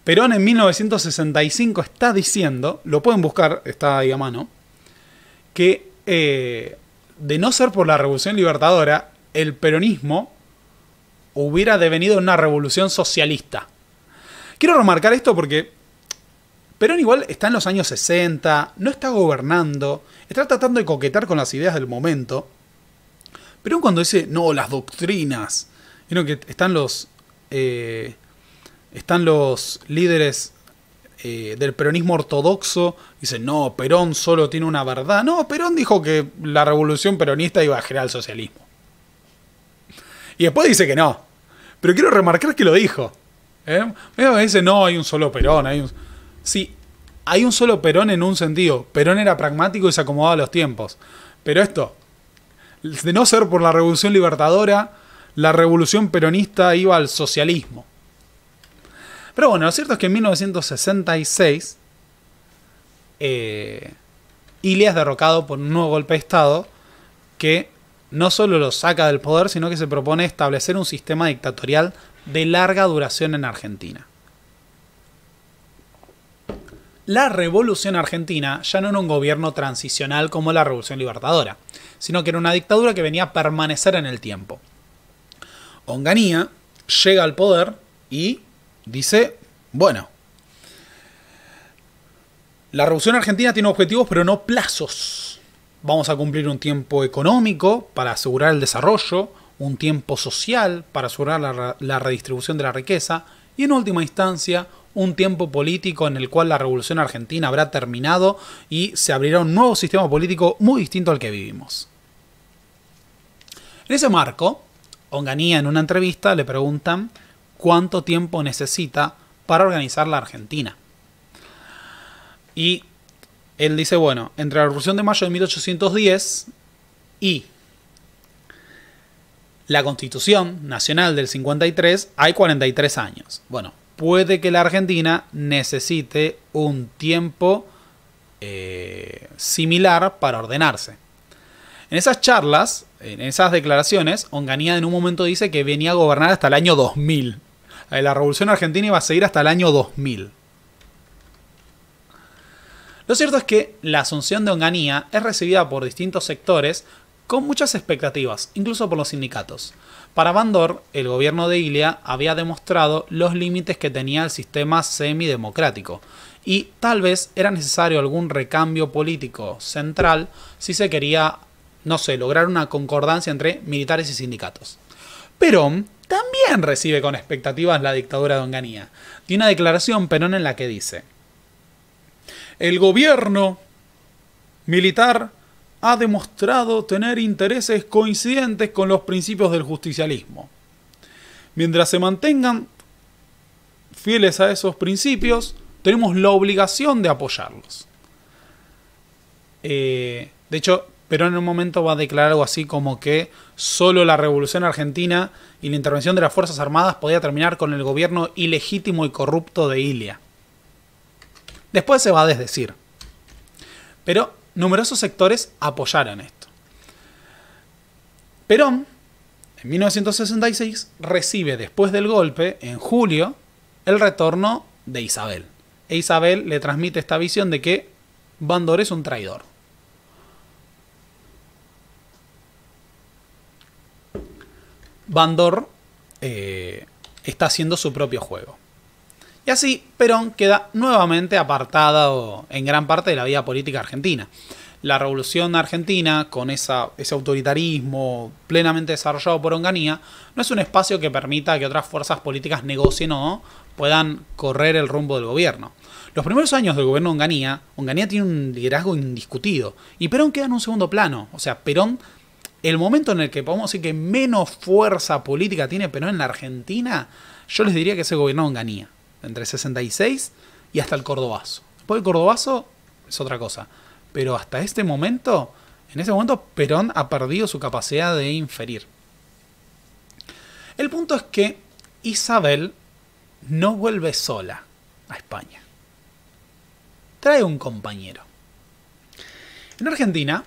Perón en 1965 está diciendo, lo pueden buscar, está ahí a mano, que eh, de no ser por la Revolución Libertadora, el peronismo hubiera devenido una revolución socialista. Quiero remarcar esto porque Perón igual está en los años 60, no está gobernando, está tratando de coquetar con las ideas del momento. Pero cuando dice, no, las doctrinas, sino que están los, eh, están los líderes eh, del peronismo ortodoxo. dice, no, Perón solo tiene una verdad. No, Perón dijo que la revolución peronista iba a generar el socialismo. Y después dice que no. Pero quiero remarcar que lo dijo. ¿eh? Me dice, no, hay un solo Perón. Hay Sí, hay un solo Perón en un sentido. Perón era pragmático y se acomodaba a los tiempos. Pero esto, de no ser por la revolución libertadora, la revolución peronista iba al socialismo. Pero bueno, lo cierto es que en 1966 eh, Ilia es derrocado por un nuevo golpe de Estado que no solo lo saca del poder, sino que se propone establecer un sistema dictatorial de larga duración en Argentina. La revolución argentina ya no era un gobierno transicional como la revolución libertadora, sino que era una dictadura que venía a permanecer en el tiempo. Onganía llega al poder y Dice, bueno, la Revolución Argentina tiene objetivos pero no plazos. Vamos a cumplir un tiempo económico para asegurar el desarrollo, un tiempo social para asegurar la, redistribución de la riqueza y en última instancia un tiempo político en el cual la Revolución Argentina habrá terminado y se abrirá un nuevo sistema político muy distinto al que vivimos. En ese marco, Onganía en una entrevista le preguntan cuánto tiempo necesita para organizar la Argentina. Y él dice, bueno, entre la Revolución de Mayo de 1810 y la Constitución Nacional del 53 hay 43 años. Bueno, puede que la Argentina necesite un tiempo eh, similar para ordenarse. En esas charlas, en esas declaraciones, Onganía en un momento dice que venía a gobernar hasta el año 2000. Eh, la revolución argentina iba a seguir hasta el año 2000. Lo cierto es que la asunción de Onganía es recibida por distintos sectores con muchas expectativas, incluso por los sindicatos. Para Bandor, el gobierno de Ilia había demostrado los límites que tenía el sistema semidemocrático, y tal vez era necesario algún recambio político central si se quería, no sé, lograr una concordancia entre militares y sindicatos. Pero también recibe con expectativas la dictadura de Onganía. Tiene una declaración Perón en la que dice, el gobierno militar ha demostrado tener intereses coincidentes con los principios del justicialismo. Mientras se mantengan fieles a esos principios, tenemos la obligación de apoyarlos. Eh, de hecho, pero en un momento va a declarar algo así como que solo la revolución argentina y la intervención de las Fuerzas Armadas podía terminar con el gobierno ilegítimo y corrupto de Ilia. Después se va a desdecir. Pero numerosos sectores apoyaron esto. Perón, en 1966, recibe después del golpe, en julio, el retorno de Isabel. E Isabel le transmite esta visión de que Bandor es un traidor. Bandor eh, está haciendo su propio juego. Y así, Perón queda nuevamente apartado en gran parte de la vida política argentina. La revolución argentina, con ese autoritarismo plenamente desarrollado por Onganía, no es un espacio que permita que otras fuerzas políticas negocien o puedan correr el rumbo del gobierno. Los primeros años del gobierno de Onganía, Onganía tiene un liderazgo indiscutido y Perón queda en un segundo plano. O sea, Perón el momento en el que podemos decir que menos fuerza política tiene Perón en la Argentina, yo les diría que ese gobierno Ganía, entre 66 y hasta el Cordobazo. Después el Cordobazo es otra cosa, pero hasta este momento, en ese momento Perón ha perdido su capacidad de inferir. El punto es que Isabel no vuelve sola a España. Trae un compañero. En Argentina,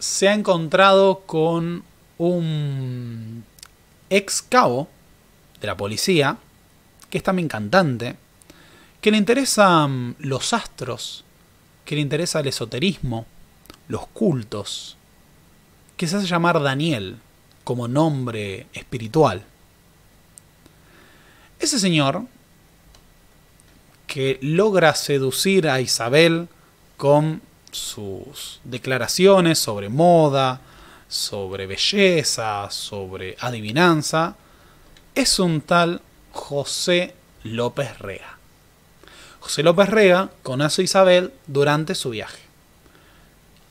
se ha encontrado con un ex cabo de la policía, que es también cantante, que le interesan mm, los astros, que le interesa el esoterismo, los cultos, que se hace llamar Daniel como nombre espiritual. Ese señor, que logra seducir a Isabel con sus declaraciones sobre moda, sobre belleza, sobre adivinanza, es un tal José López Rega. José López Rega conoce a Isabel durante su viaje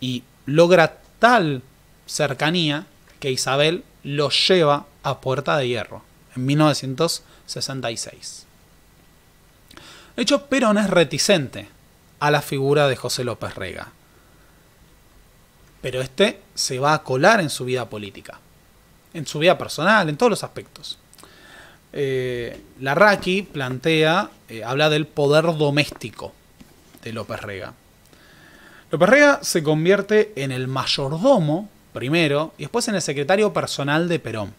y logra tal cercanía que Isabel lo lleva a Puerta de Hierro en 1966. De hecho, Perón es reticente a la figura de José López Rega. Pero este se va a colar en su vida política, en su vida personal, en todos los aspectos. Eh, Larraqui plantea, eh, habla del poder doméstico de López Rega. López Rega se convierte en el mayordomo primero y después en el secretario personal de Perón.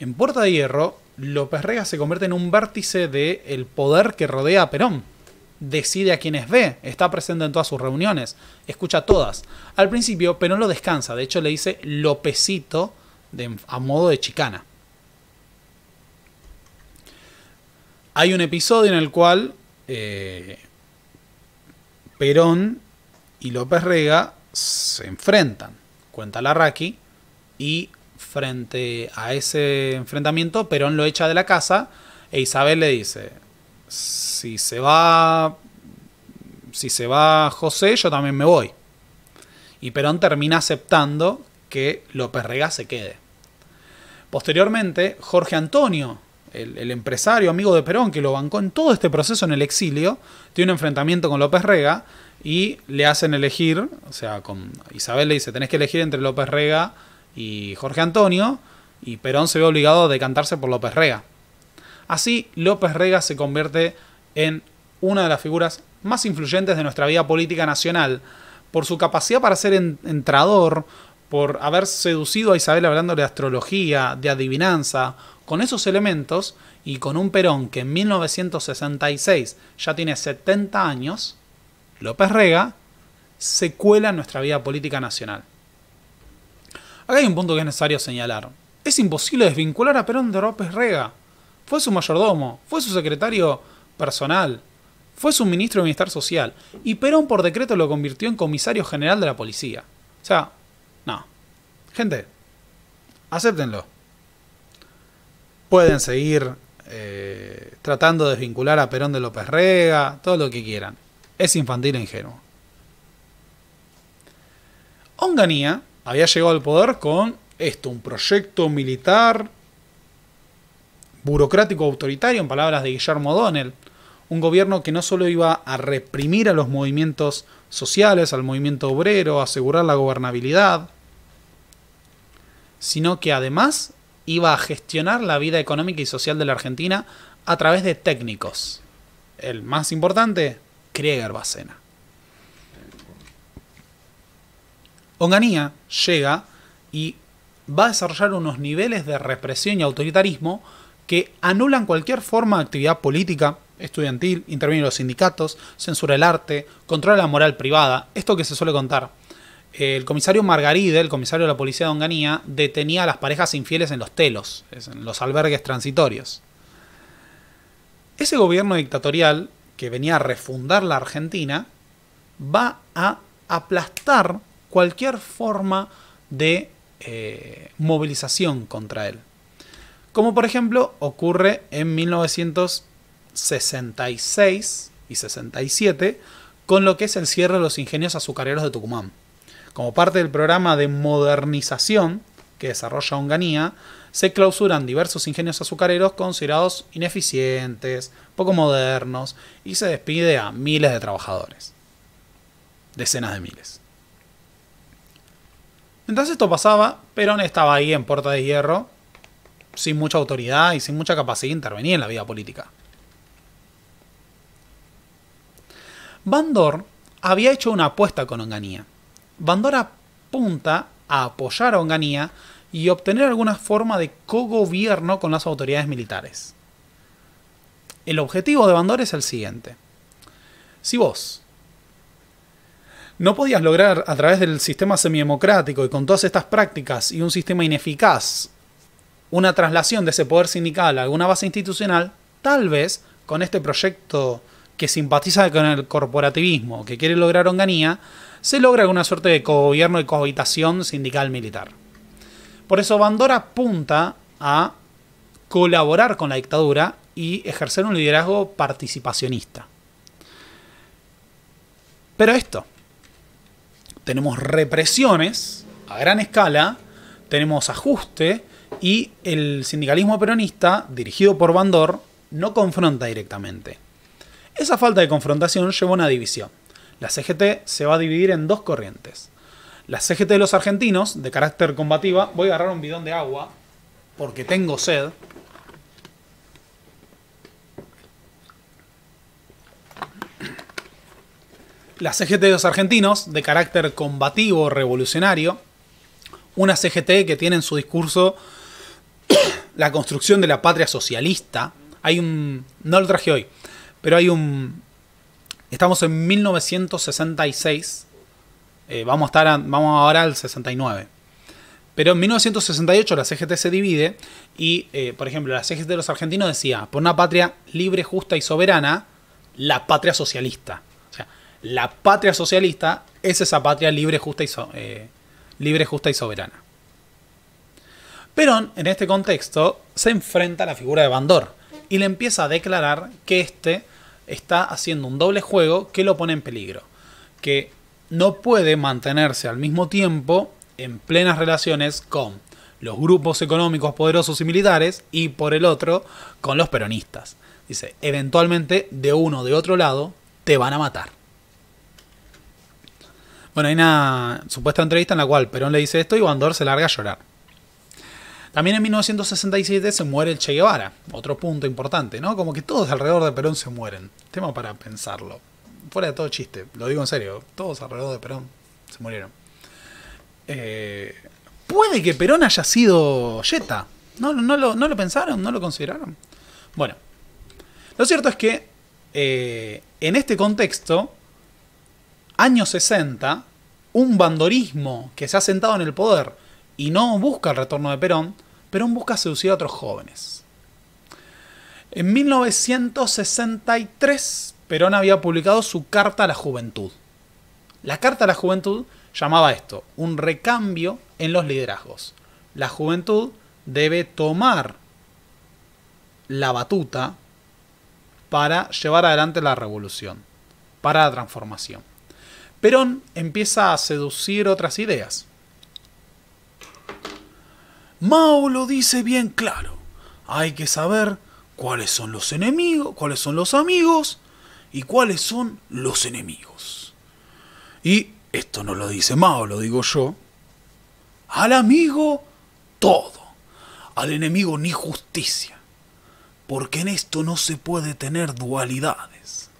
En Puerta de Hierro, López Rega se convierte en un vértice del poder que rodea a Perón decide a quienes ve, está presente en todas sus reuniones, escucha todas. Al principio, pero lo descansa, de hecho le dice Lopecito a modo de chicana. Hay un episodio en el cual eh, Perón y López Rega se enfrentan, cuenta Larraqui, y frente a ese enfrentamiento, Perón lo echa de la casa e Isabel le dice, si se va si se va José, yo también me voy. Y Perón termina aceptando que López Rega se quede. Posteriormente, Jorge Antonio, el, empresario amigo de Perón que lo bancó en todo este proceso en el exilio, tiene un enfrentamiento con López Rega y le hacen elegir, o sea, con Isabel le dice, tenés que elegir entre López Rega y Jorge Antonio, y Perón se ve obligado a decantarse por López Rega. Así, López Rega se convierte en una de las figuras más influyentes de nuestra vida política nacional, por su capacidad para ser entrador, por haber seducido a Isabel hablando de astrología, de adivinanza, con esos elementos y con un Perón que en 1966 ya tiene 70 años, López Rega, se cuela en nuestra vida política nacional. Acá hay un punto que es necesario señalar. Es imposible desvincular a Perón de López Rega. Fue su mayordomo, fue su secretario personal. Fue subministro de Bienestar Social y Perón por decreto lo convirtió en comisario general de la policía. O sea, no. Gente, acéptenlo. Pueden seguir eh, tratando de desvincular a Perón de López Rega, todo lo que quieran. Es infantil e ingenuo. Onganía había llegado al poder con esto, un proyecto militar burocrático autoritario, en palabras de Guillermo Donnell un gobierno que no solo iba a reprimir a los movimientos sociales, al movimiento obrero, asegurar la gobernabilidad, sino que además iba a gestionar la vida económica y social de la Argentina a través de técnicos. El más importante, Krieger Bacena. Onganía llega y va a desarrollar unos niveles de represión y autoritarismo que anulan cualquier forma de actividad política, estudiantil, intervienen los sindicatos, censura el arte, controla la moral privada, esto que se suele contar. El comisario Margaride, el comisario de la policía de Onganía, detenía a las parejas infieles en los telos, en los albergues transitorios. Ese gobierno dictatorial, que venía a refundar la Argentina, va a aplastar cualquier forma de eh, movilización contra él. Como por ejemplo ocurre en 1900 66 y 67, con lo que es el cierre de los ingenios azucareros de Tucumán. Como parte del programa de modernización que desarrolla Onganía, se clausuran diversos ingenios azucareros considerados ineficientes, poco modernos y se despide a miles de trabajadores. Decenas de miles. entonces esto pasaba, Perón estaba ahí en Puerta de Hierro, sin mucha autoridad y sin mucha capacidad de intervenir en la vida política. Bandor había hecho una apuesta con Onganía. Bandor apunta a apoyar a Onganía y obtener alguna forma de cogobierno con las autoridades militares. El objetivo de Bandor es el siguiente. Si vos no podías lograr a través del sistema semidemocrático y con todas estas prácticas y un sistema ineficaz una traslación de ese poder sindical a alguna base institucional, tal vez con este proyecto que simpatiza con el corporativismo, que quiere lograr honganía, se logra una suerte de cogobierno y cohabitación sindical militar. Por eso Bandor apunta a colaborar con la dictadura y ejercer un liderazgo participacionista. Pero esto, tenemos represiones a gran escala, tenemos ajuste y el sindicalismo peronista, dirigido por Bandor, no confronta directamente esa falta de confrontación llevó a una división. La CGT se va a dividir en dos corrientes. La CGT de los argentinos, de carácter combativa, voy a agarrar un bidón de agua porque tengo sed. La CGT de los argentinos, de carácter combativo revolucionario, una CGT que tiene en su discurso la construcción de la patria socialista. Hay un. No lo traje hoy pero hay un... Estamos en 1966. Eh, vamos, a estar ahora al 69. Pero en 1968 la CGT se divide y, eh, por ejemplo, la CGT de los argentinos decía, por una patria libre, justa y soberana, la patria socialista. O sea, la patria socialista es esa patria libre, justa y, eh, libre, justa y soberana. Perón, en este contexto, se enfrenta a la figura de Bandor, y le empieza a declarar que este está haciendo un doble juego que lo pone en peligro. Que no puede mantenerse al mismo tiempo en plenas relaciones con los grupos económicos poderosos y militares y por el otro con los peronistas. Dice, eventualmente de uno o de otro lado te van a matar. Bueno, hay una supuesta entrevista en la cual Perón le dice esto y Bandor se larga a llorar. También en 1967 se muere el Che Guevara, otro punto importante, ¿no? Como que todos alrededor de Perón se mueren. Tema para pensarlo. Fuera de todo chiste, lo digo en serio, todos alrededor de Perón se murieron. Eh, puede que Perón haya sido Yeta. No, lo, pensaron, no lo consideraron. Bueno, lo cierto es que eh, en este contexto, años 60, un bandorismo que se ha sentado en el poder y no busca el retorno de Perón, Perón busca seducir a otros jóvenes. En 1963, Perón había publicado su Carta a la Juventud. La Carta a la Juventud llamaba esto, un recambio en los liderazgos. La juventud debe tomar la batuta para llevar adelante la revolución, para la transformación. Perón empieza a seducir otras ideas. Mao lo dice bien claro. Hay que saber cuáles son los enemigos, cuáles son los amigos y cuáles son los enemigos. Y esto no lo dice Mao, lo digo yo. Al amigo todo, al enemigo ni justicia, porque en esto no se puede tener dualidades.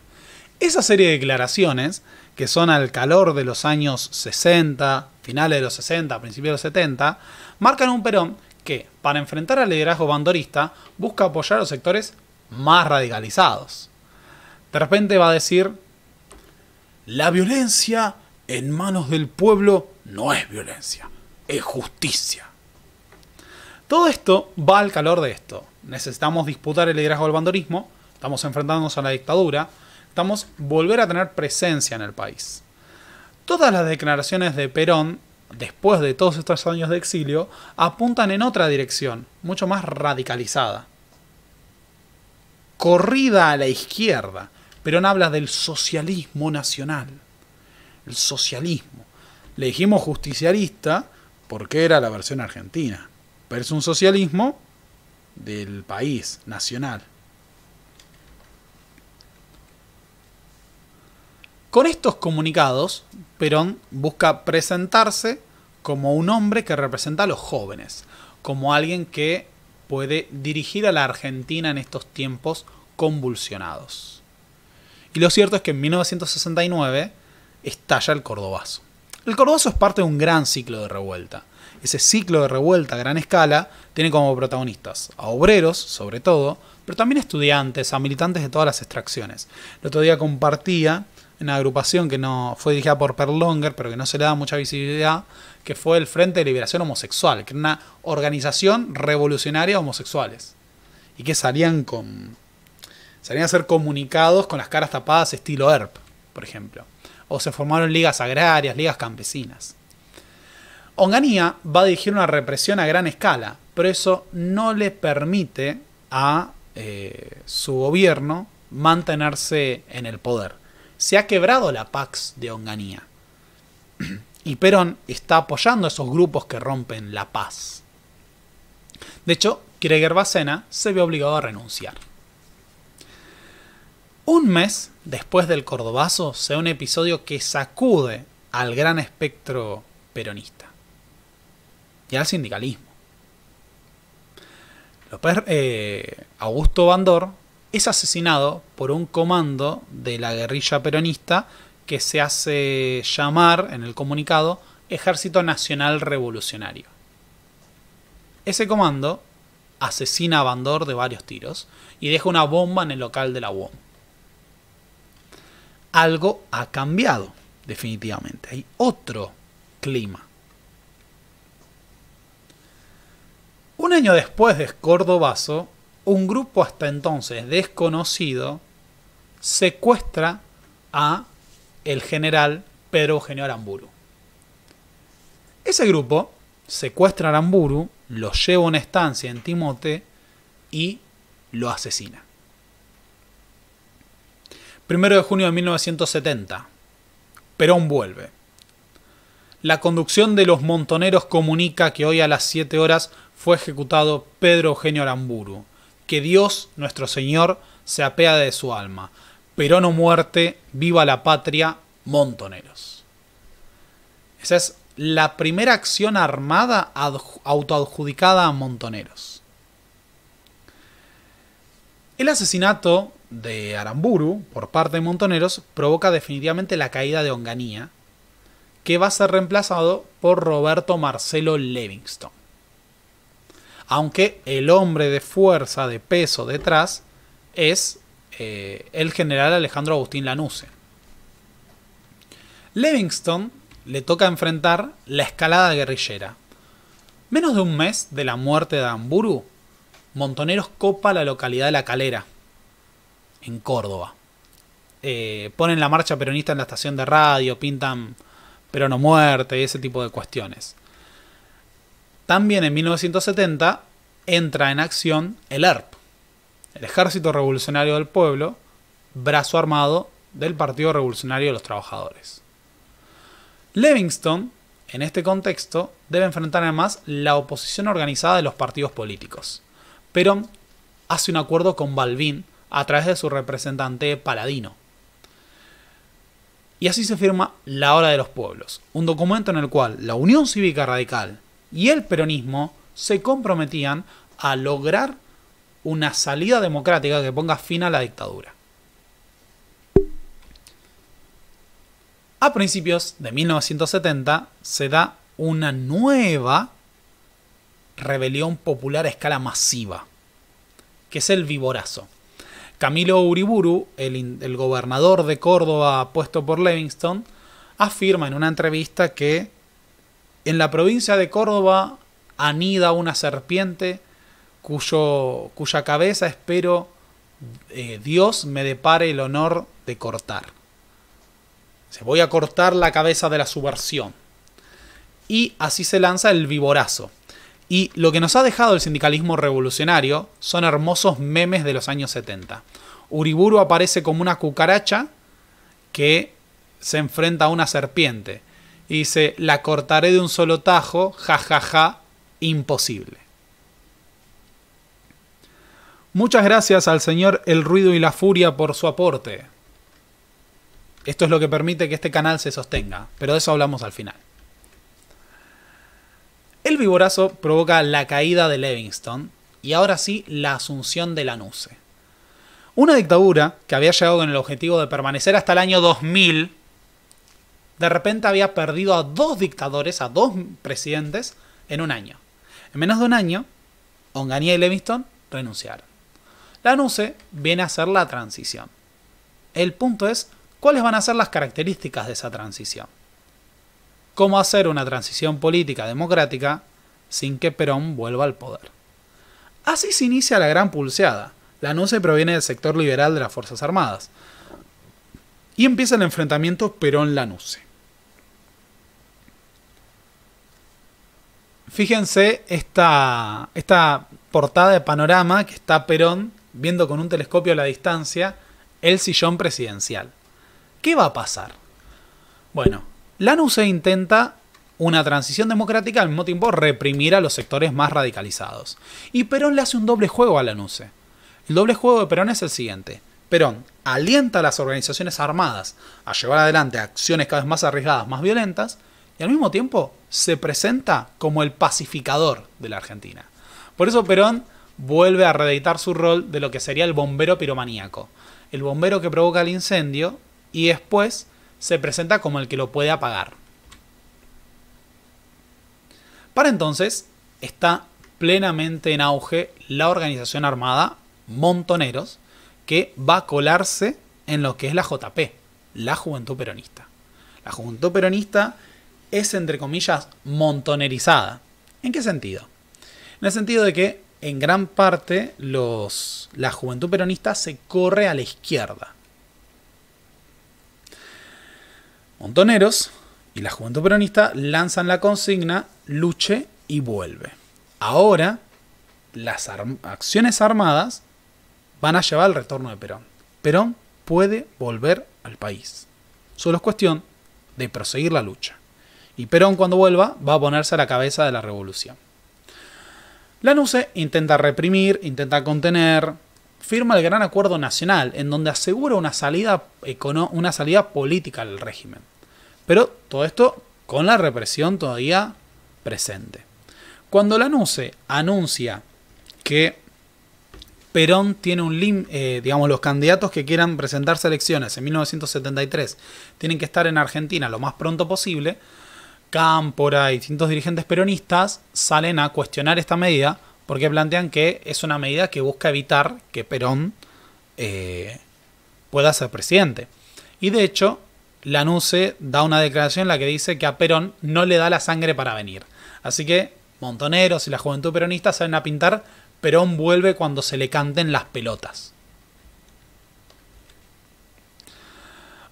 Esa serie de declaraciones, que son al calor de los años 60, finales de los 60, principios de los 70, marcan un Perón que, para enfrentar al liderazgo bandorista, busca apoyar a los sectores más radicalizados. De repente va a decir, la violencia en manos del pueblo no es violencia, es justicia. Todo esto va al calor de esto. Necesitamos disputar el liderazgo del bandorismo, estamos enfrentándonos a la dictadura, estamos volver a tener presencia en el país. Todas las declaraciones de Perón después de todos estos años de exilio, apuntan en otra dirección, mucho más radicalizada. Corrida a la izquierda. Pero no habla del socialismo nacional. El socialismo. Le dijimos justicialista porque era la versión argentina. Pero es un socialismo del país, nacional. Con estos comunicados, Perón busca presentarse como un hombre que representa a los jóvenes, como alguien que puede dirigir a la Argentina en estos tiempos convulsionados. Y lo cierto es que en 1969 estalla el Cordobazo. El Cordobazo es parte de un gran ciclo de revuelta. Ese ciclo de revuelta a gran escala tiene como protagonistas a obreros, sobre todo, pero también a estudiantes, a militantes de todas las extracciones. El otro día compartía una agrupación que no fue dirigida por Perlonger, pero que no se le da mucha visibilidad, que fue el Frente de Liberación Homosexual, que era una organización revolucionaria de homosexuales. Y que salían con. salían a ser comunicados con las caras tapadas estilo ERP, por ejemplo. O se formaron ligas agrarias, ligas campesinas. Onganía va a dirigir una represión a gran escala, pero eso no le permite a eh, su gobierno mantenerse en el poder se ha quebrado la Pax de Onganía. Y Perón está apoyando a esos grupos que rompen la paz. De hecho, Krieger Bacena se ve obligado a renunciar. Un mes después del Cordobazo se un episodio que sacude al gran espectro peronista y al sindicalismo. Eh, Augusto Bandor es asesinado por un comando de la guerrilla peronista que se hace llamar en el comunicado Ejército Nacional Revolucionario. Ese comando asesina a Bandor de varios tiros y deja una bomba en el local de la UOM. Algo ha cambiado, definitivamente. Hay otro clima. Un año después de Escordobazo, un grupo hasta entonces desconocido secuestra a el general Pedro Eugenio Aramburu. Ese grupo secuestra a Aramburu, lo lleva a una estancia en Timote y lo asesina. Primero de junio de 1970. Perón vuelve. La conducción de los montoneros comunica que hoy a las 7 horas fue ejecutado Pedro Eugenio Aramburu, que Dios, nuestro Señor, se apea de su alma. Pero no muerte, viva la patria, montoneros. Esa es la primera acción armada autoadjudicada a montoneros. El asesinato de Aramburu por parte de montoneros provoca definitivamente la caída de Onganía, que va a ser reemplazado por Roberto Marcelo Levingston aunque el hombre de fuerza, de peso detrás, es eh, el general Alejandro Agustín Lanusse. Livingston le toca enfrentar la escalada guerrillera. Menos de un mes de la muerte de Amburu, Montoneros copa la localidad de La Calera, en Córdoba. Eh, ponen la marcha peronista en la estación de radio, pintan no muerte y ese tipo de cuestiones. También en 1970 entra en acción el ERP, el Ejército Revolucionario del Pueblo, brazo armado del Partido Revolucionario de los Trabajadores. Livingston, en este contexto, debe enfrentar además la oposición organizada de los partidos políticos. Pero hace un acuerdo con Balbín a través de su representante Paladino. Y así se firma La Hora de los Pueblos, un documento en el cual la Unión Cívica Radical, y el peronismo se comprometían a lograr una salida democrática que ponga fin a la dictadura. A principios de 1970 se da una nueva rebelión popular a escala masiva, que es el Viborazo. Camilo Uriburu, el, gobernador de Córdoba puesto por Livingston, afirma en una entrevista que en la provincia de Córdoba anida una serpiente cuyo, cuya cabeza espero eh, Dios me depare el honor de cortar. Se voy a cortar la cabeza de la subversión. Y así se lanza el viborazo. Y lo que nos ha dejado el sindicalismo revolucionario son hermosos memes de los años 70. Uriburu aparece como una cucaracha que se enfrenta a una serpiente. Y dice, la cortaré de un solo tajo, jajaja, ja, ja, imposible. Muchas gracias al señor El Ruido y la Furia por su aporte. Esto es lo que permite que este canal se sostenga, pero de eso hablamos al final. El viborazo provoca la caída de Livingston y ahora sí la asunción de Lanuse. Una dictadura que había llegado con el objetivo de permanecer hasta el año 2000 de repente había perdido a dos dictadores, a dos presidentes, en un año. En menos de un año, Onganía y Livingston renunciaron. NUCE viene a hacer la transición. El punto es, ¿cuáles van a ser las características de esa transición? ¿Cómo hacer una transición política democrática sin que Perón vuelva al poder? Así se inicia la gran pulseada. Nuce proviene del sector liberal de las Fuerzas Armadas. Y empieza el enfrentamiento Perón-Lanuse. Fíjense esta, portada de panorama que está Perón viendo con un telescopio a la distancia el sillón presidencial. ¿Qué va a pasar? Bueno, la intenta una transición democrática al mismo tiempo reprimir a los sectores más radicalizados. Y Perón le hace un doble juego a Lanusse. El doble juego de Perón es el siguiente. Perón alienta a las organizaciones armadas a llevar adelante acciones cada vez más arriesgadas, más violentas, y al mismo tiempo se presenta como el pacificador de la Argentina. Por eso Perón vuelve a reeditar su rol de lo que sería el bombero piromaníaco, el bombero que provoca el incendio y después se presenta como el que lo puede apagar. Para entonces está plenamente en auge la organización armada Montoneros, que va a colarse en lo que es la JP, la Juventud Peronista. La Juventud Peronista es, entre comillas, montonerizada. ¿En qué sentido? En el sentido de que en gran parte los, la juventud peronista se corre a la izquierda. Montoneros y la juventud peronista lanzan la consigna luche y vuelve. Ahora las acciones armadas van a llevar al retorno de Perón. Perón puede volver al país. Solo es cuestión de proseguir la lucha. Y Perón cuando vuelva va a ponerse a la cabeza de la revolución. NUCE intenta reprimir, intenta contener, firma el Gran Acuerdo Nacional, en donde asegura una salida, una salida política al régimen. Pero todo esto con la represión todavía presente. Cuando Lanuse anuncia que Perón tiene un límite. Eh, digamos, los candidatos que quieran presentarse a elecciones en 1973 tienen que estar en Argentina lo más pronto posible, Cámpora y distintos dirigentes peronistas salen a cuestionar esta medida porque plantean que es una medida que busca evitar que Perón eh, pueda ser presidente. Y de hecho, Lanuse da una declaración en la que dice que a Perón no le da la sangre para venir. Así que Montoneros y la juventud peronista salen a pintar Perón vuelve cuando se le canten las pelotas.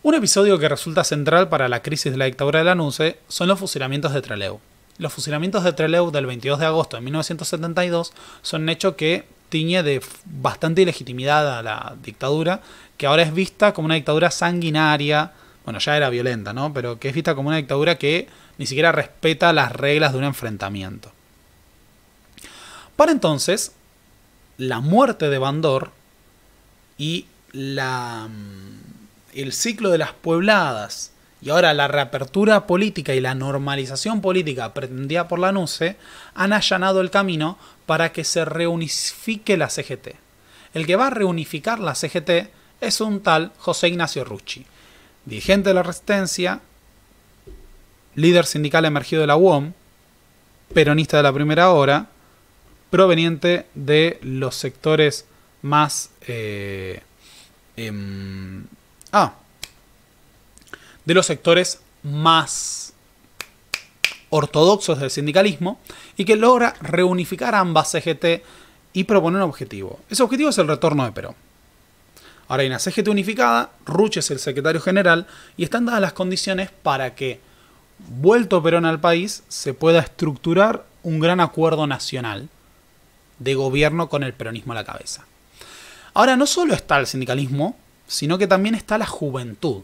Un episodio que resulta central para la crisis de la dictadura de anuncio son los fusilamientos de Trelew. Los fusilamientos de Trelew del 22 de agosto de 1972 son un hecho que tiñe de bastante ilegitimidad a la dictadura, que ahora es vista como una dictadura sanguinaria, bueno, ya era violenta, ¿no? Pero que es vista como una dictadura que ni siquiera respeta las reglas de un enfrentamiento. Para entonces, la muerte de Bandor y la mm, el ciclo de las puebladas y ahora la reapertura política y la normalización política pretendida por la NUCE han allanado el camino para que se reunifique la CGT. El que va a reunificar la CGT es un tal José Ignacio Rucci, dirigente de la Resistencia, líder sindical emergido de la UOM, peronista de la primera hora, proveniente de los sectores más eh, em, Ah. de los sectores más ortodoxos del sindicalismo y que logra reunificar ambas CGT y proponer un objetivo. Ese objetivo es el retorno de Perón. Ahora hay una CGT unificada, Ruch es el secretario general y están dadas las condiciones para que, vuelto Perón al país, se pueda estructurar un gran acuerdo nacional de gobierno con el peronismo a la cabeza. Ahora no solo está el sindicalismo sino que también está la juventud.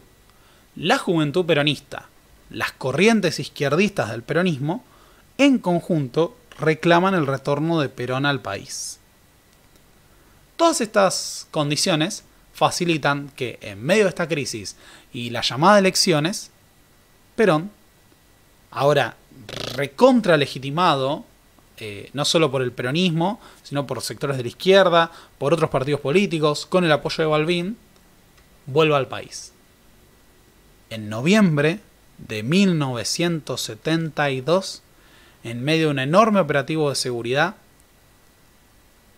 La juventud peronista, las corrientes izquierdistas del peronismo, en conjunto reclaman el retorno de Perón al país. Todas estas condiciones facilitan que, en medio de esta crisis y la llamada de elecciones, Perón, ahora recontralegitimado eh, no solo por el peronismo, sino por sectores de la izquierda, por otros partidos políticos, con el apoyo de Balbín, vuelva al país. En noviembre de 1972, en medio de un enorme operativo de seguridad,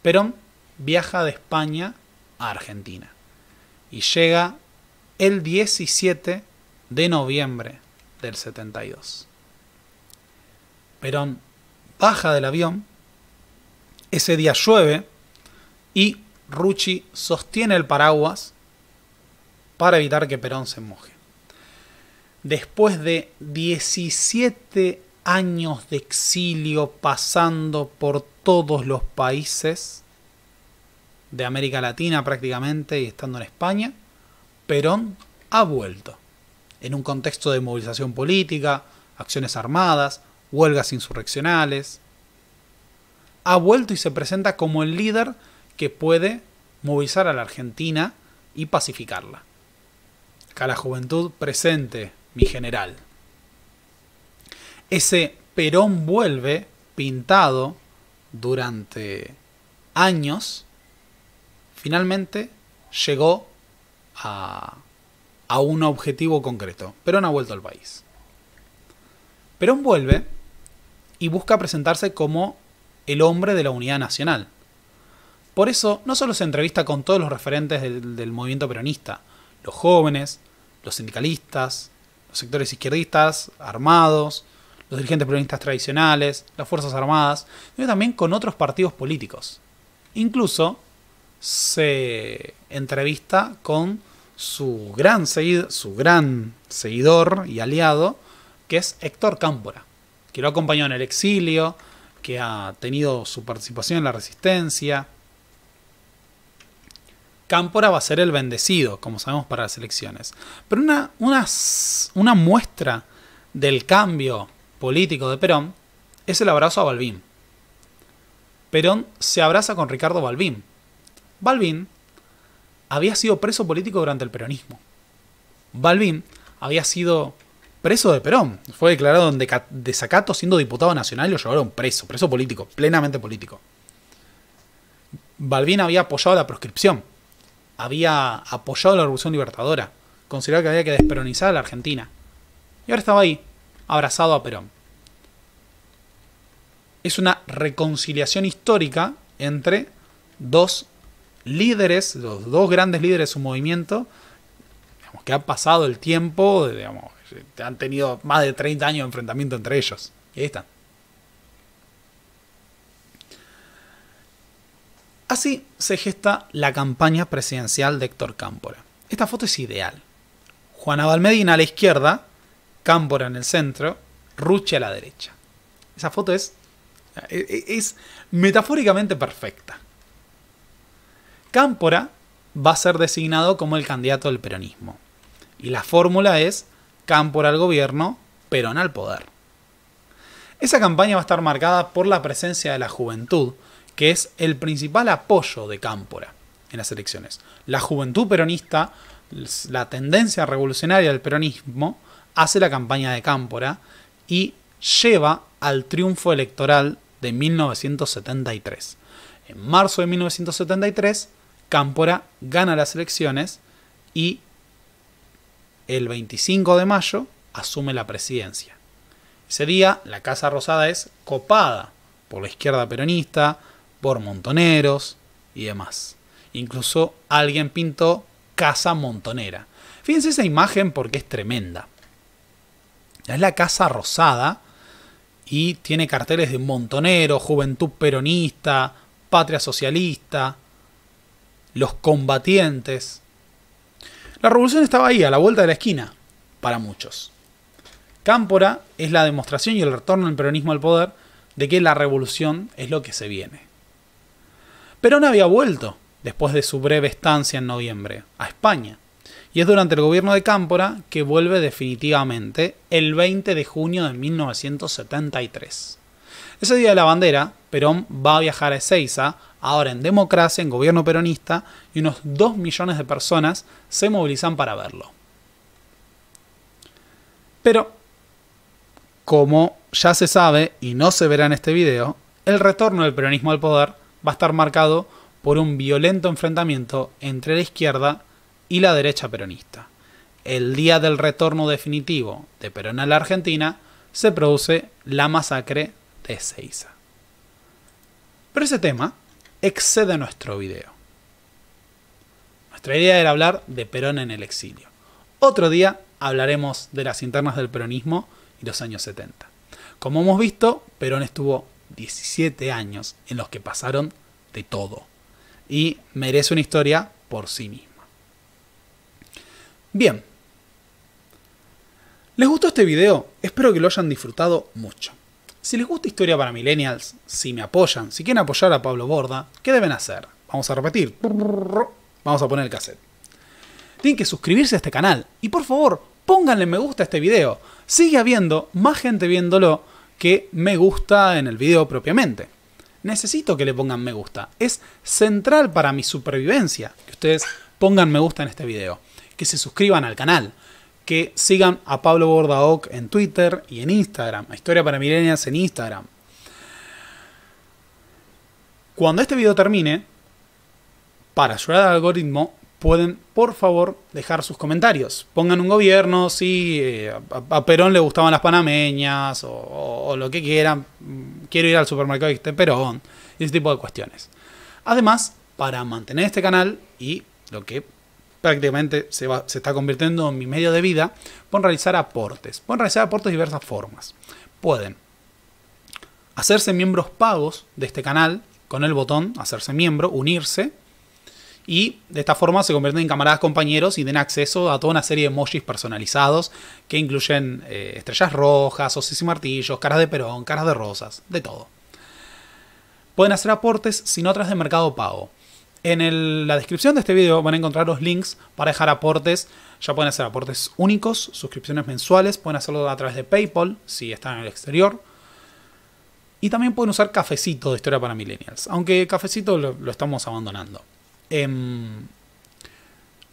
Perón viaja de España a Argentina y llega el 17 de noviembre del 72. Perón baja del avión, ese día llueve y Rucci sostiene el paraguas para evitar que Perón se moje. Después de 17 años de exilio pasando por todos los países de América Latina prácticamente y estando en España, Perón ha vuelto. En un contexto de movilización política, acciones armadas, huelgas insurreccionales. Ha vuelto y se presenta como el líder que puede movilizar a la Argentina y pacificarla. A la juventud presente, mi general. Ese Perón vuelve pintado durante años, finalmente llegó a, a un objetivo concreto. Perón ha vuelto al país. Perón vuelve y busca presentarse como el hombre de la unidad nacional. Por eso no solo se entrevista con todos los referentes del, del movimiento peronista, los jóvenes, los sindicalistas, los sectores izquierdistas, armados, los dirigentes peronistas tradicionales, las Fuerzas Armadas, pero también con otros partidos políticos. Incluso se entrevista con su gran, su gran seguidor y aliado, que es Héctor Cámpora, que lo acompañó en el exilio, que ha tenido su participación en la resistencia, Cámpora va a ser el bendecido, como sabemos para las elecciones. Pero una, muestra del cambio político de Perón es el abrazo a Balbín. Perón se abraza con Ricardo Balbín. Balbín había sido preso político durante el peronismo. Balbín había sido preso de Perón. Fue declarado en desacato siendo diputado nacional y lo llevaron preso, preso político, plenamente político. Balbín había apoyado la proscripción había apoyado la Revolución Libertadora, consideraba que había que desperonizar a la Argentina. Y ahora estaba ahí, abrazado a Perón. Es una reconciliación histórica entre dos líderes, los dos grandes líderes de su movimiento, que ha pasado el tiempo, digamos, han tenido más de 30 años de enfrentamiento entre ellos. Y ahí están. Así se gesta la campaña presidencial de Héctor Cámpora. Esta foto es ideal. Juana Valmedina a la izquierda, Cámpora en el centro, Ruche a la derecha. Esa foto eh, eh, es, metafóricamente perfecta. Cámpora va a ser designado como el candidato del peronismo. Y la fórmula es Cámpora al gobierno, Perón al poder. Esa campaña va a estar marcada por la presencia de la juventud, que es el principal apoyo de Cámpora en las elecciones. La juventud peronista, la tendencia revolucionaria del peronismo, hace la campaña de Cámpora y lleva al triunfo electoral de 1973. En marzo de 1973, Cámpora gana las elecciones y el 25 de mayo asume la presidencia. Ese día la Casa Rosada es copada por la izquierda peronista, por montoneros y demás. Incluso alguien pintó casa montonera. Fíjense esa imagen porque es tremenda. Es la casa rosada y tiene carteles de montonero, juventud peronista, patria socialista, los combatientes. La revolución estaba ahí, a la vuelta de la esquina, para muchos. Cámpora es la demostración y el retorno del peronismo al poder de que la revolución es lo que se viene. Perón había vuelto, después de su breve estancia en noviembre, a España. Y es durante el gobierno de Cámpora que vuelve definitivamente el 20 de junio de 1973. Ese día de la bandera, Perón va a viajar a Ezeiza, ahora en democracia, en gobierno peronista, y unos 2 millones de personas se movilizan para verlo. Pero, como ya se sabe y no se verá en este video, el retorno del peronismo al poder va a estar marcado por un violento enfrentamiento entre la izquierda y la derecha peronista. El día del retorno definitivo de Perón a la Argentina se produce la masacre de Ezeiza. Pero ese tema excede nuestro video. Nuestra idea era hablar de Perón en el exilio. Otro día hablaremos de las internas del peronismo y los años 70. Como hemos visto, Perón estuvo 17 años en los que pasaron de todo. Y merece una historia por sí misma. Bien. ¿Les gustó este video? Espero que lo hayan disfrutado mucho. Si les gusta Historia para Millennials, si me apoyan, si quieren apoyar a Pablo Borda, ¿qué deben hacer? Vamos a repetir. Vamos a poner el cassette. Tienen que suscribirse a este canal y por favor, pónganle me gusta a este video. Sigue habiendo más gente viéndolo que me gusta en el video propiamente. Necesito que le pongan me gusta. Es central para mi supervivencia que ustedes pongan me gusta en este video, que se suscriban al canal, que sigan a Pablo Bordaoc en Twitter y en Instagram, a Historia para Milenias en Instagram. Cuando este video termine, para ayudar al algoritmo, pueden, por favor, dejar sus comentarios. Pongan un gobierno, si eh, a, Perón le gustaban las panameñas o, lo que quieran. Mm, quiero ir al supermercado y este Perón. Y ese tipo de cuestiones. Además, para mantener este canal y lo que prácticamente se, se está convirtiendo en mi medio de vida, pueden realizar aportes. Pueden realizar aportes de diversas formas. Pueden hacerse miembros pagos de este canal con el botón hacerse miembro, unirse y de esta forma se convierten en camaradas compañeros y den acceso a toda una serie de emojis personalizados que incluyen eh, estrellas rojas, hoces y martillos, caras de perón, caras de rosas, de todo. Pueden hacer aportes sin otras de mercado pago. En la descripción de este video van a encontrar los links para dejar aportes. Ya pueden hacer aportes únicos, suscripciones mensuales, pueden hacerlo a través de PayPal si están en el exterior. Y también pueden usar Cafecito de Historia para Millennials, aunque Cafecito lo estamos abandonando. Em,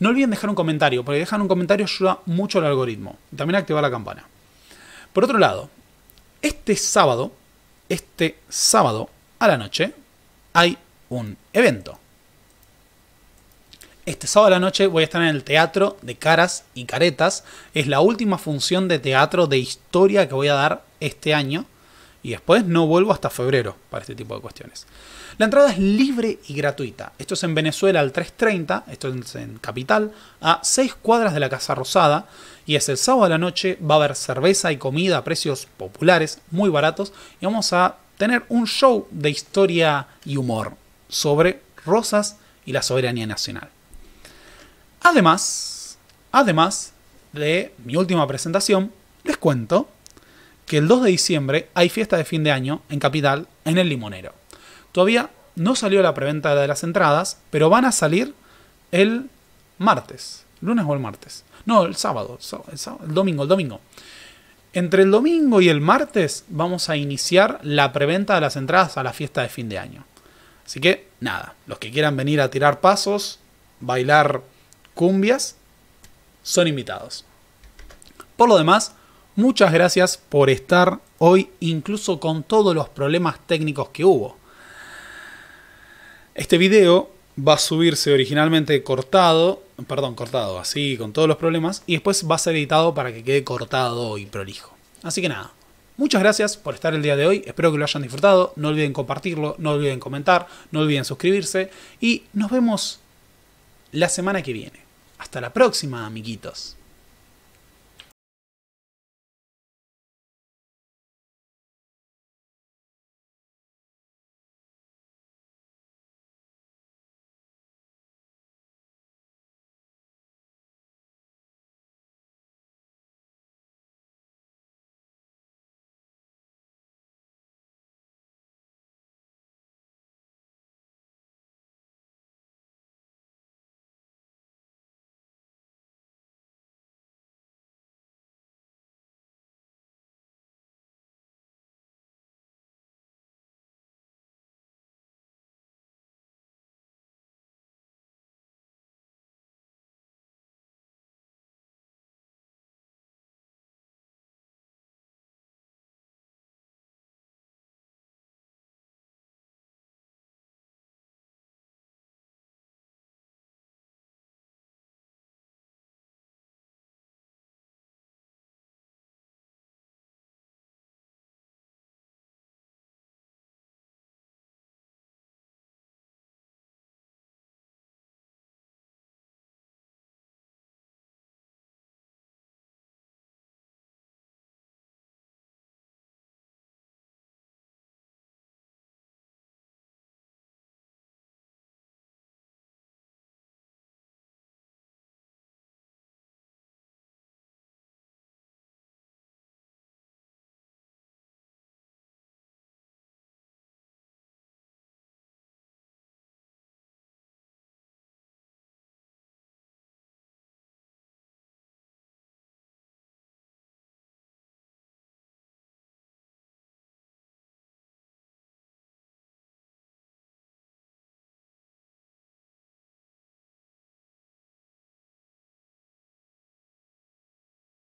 no olviden dejar un comentario, porque dejar un comentario ayuda mucho al algoritmo. También activar la campana. Por otro lado, este sábado, este sábado a la noche, hay un evento. Este sábado a la noche voy a estar en el Teatro de Caras y Caretas. Es la última función de teatro de historia que voy a dar este año. Y después no vuelvo hasta febrero para este tipo de cuestiones. La entrada es libre y gratuita. Esto es en Venezuela al 3.30, esto es en Capital, a 6 cuadras de la Casa Rosada. Y es el sábado a la noche, va a haber cerveza y comida a precios populares, muy baratos. Y vamos a tener un show de historia y humor sobre Rosas y la soberanía nacional. Además, además de mi última presentación, les cuento que el 2 de diciembre hay fiesta de fin de año en Capital, en el Limonero. Todavía no salió la preventa de las entradas, pero van a salir el martes, lunes o el martes. No, el sábado, el, domingo, el domingo. Entre el domingo y el martes vamos a iniciar la preventa de las entradas a la fiesta de fin de año. Así que nada, los que quieran venir a tirar pasos, bailar cumbias, son invitados. Por lo demás, Muchas gracias por estar hoy, incluso con todos los problemas técnicos que hubo. Este video va a subirse originalmente cortado, perdón, cortado así, con todos los problemas, y después va a ser editado para que quede cortado y prolijo. Así que nada, muchas gracias por estar el día de hoy, espero que lo hayan disfrutado, no olviden compartirlo, no olviden comentar, no olviden suscribirse, y nos vemos la semana que viene. Hasta la próxima, amiguitos.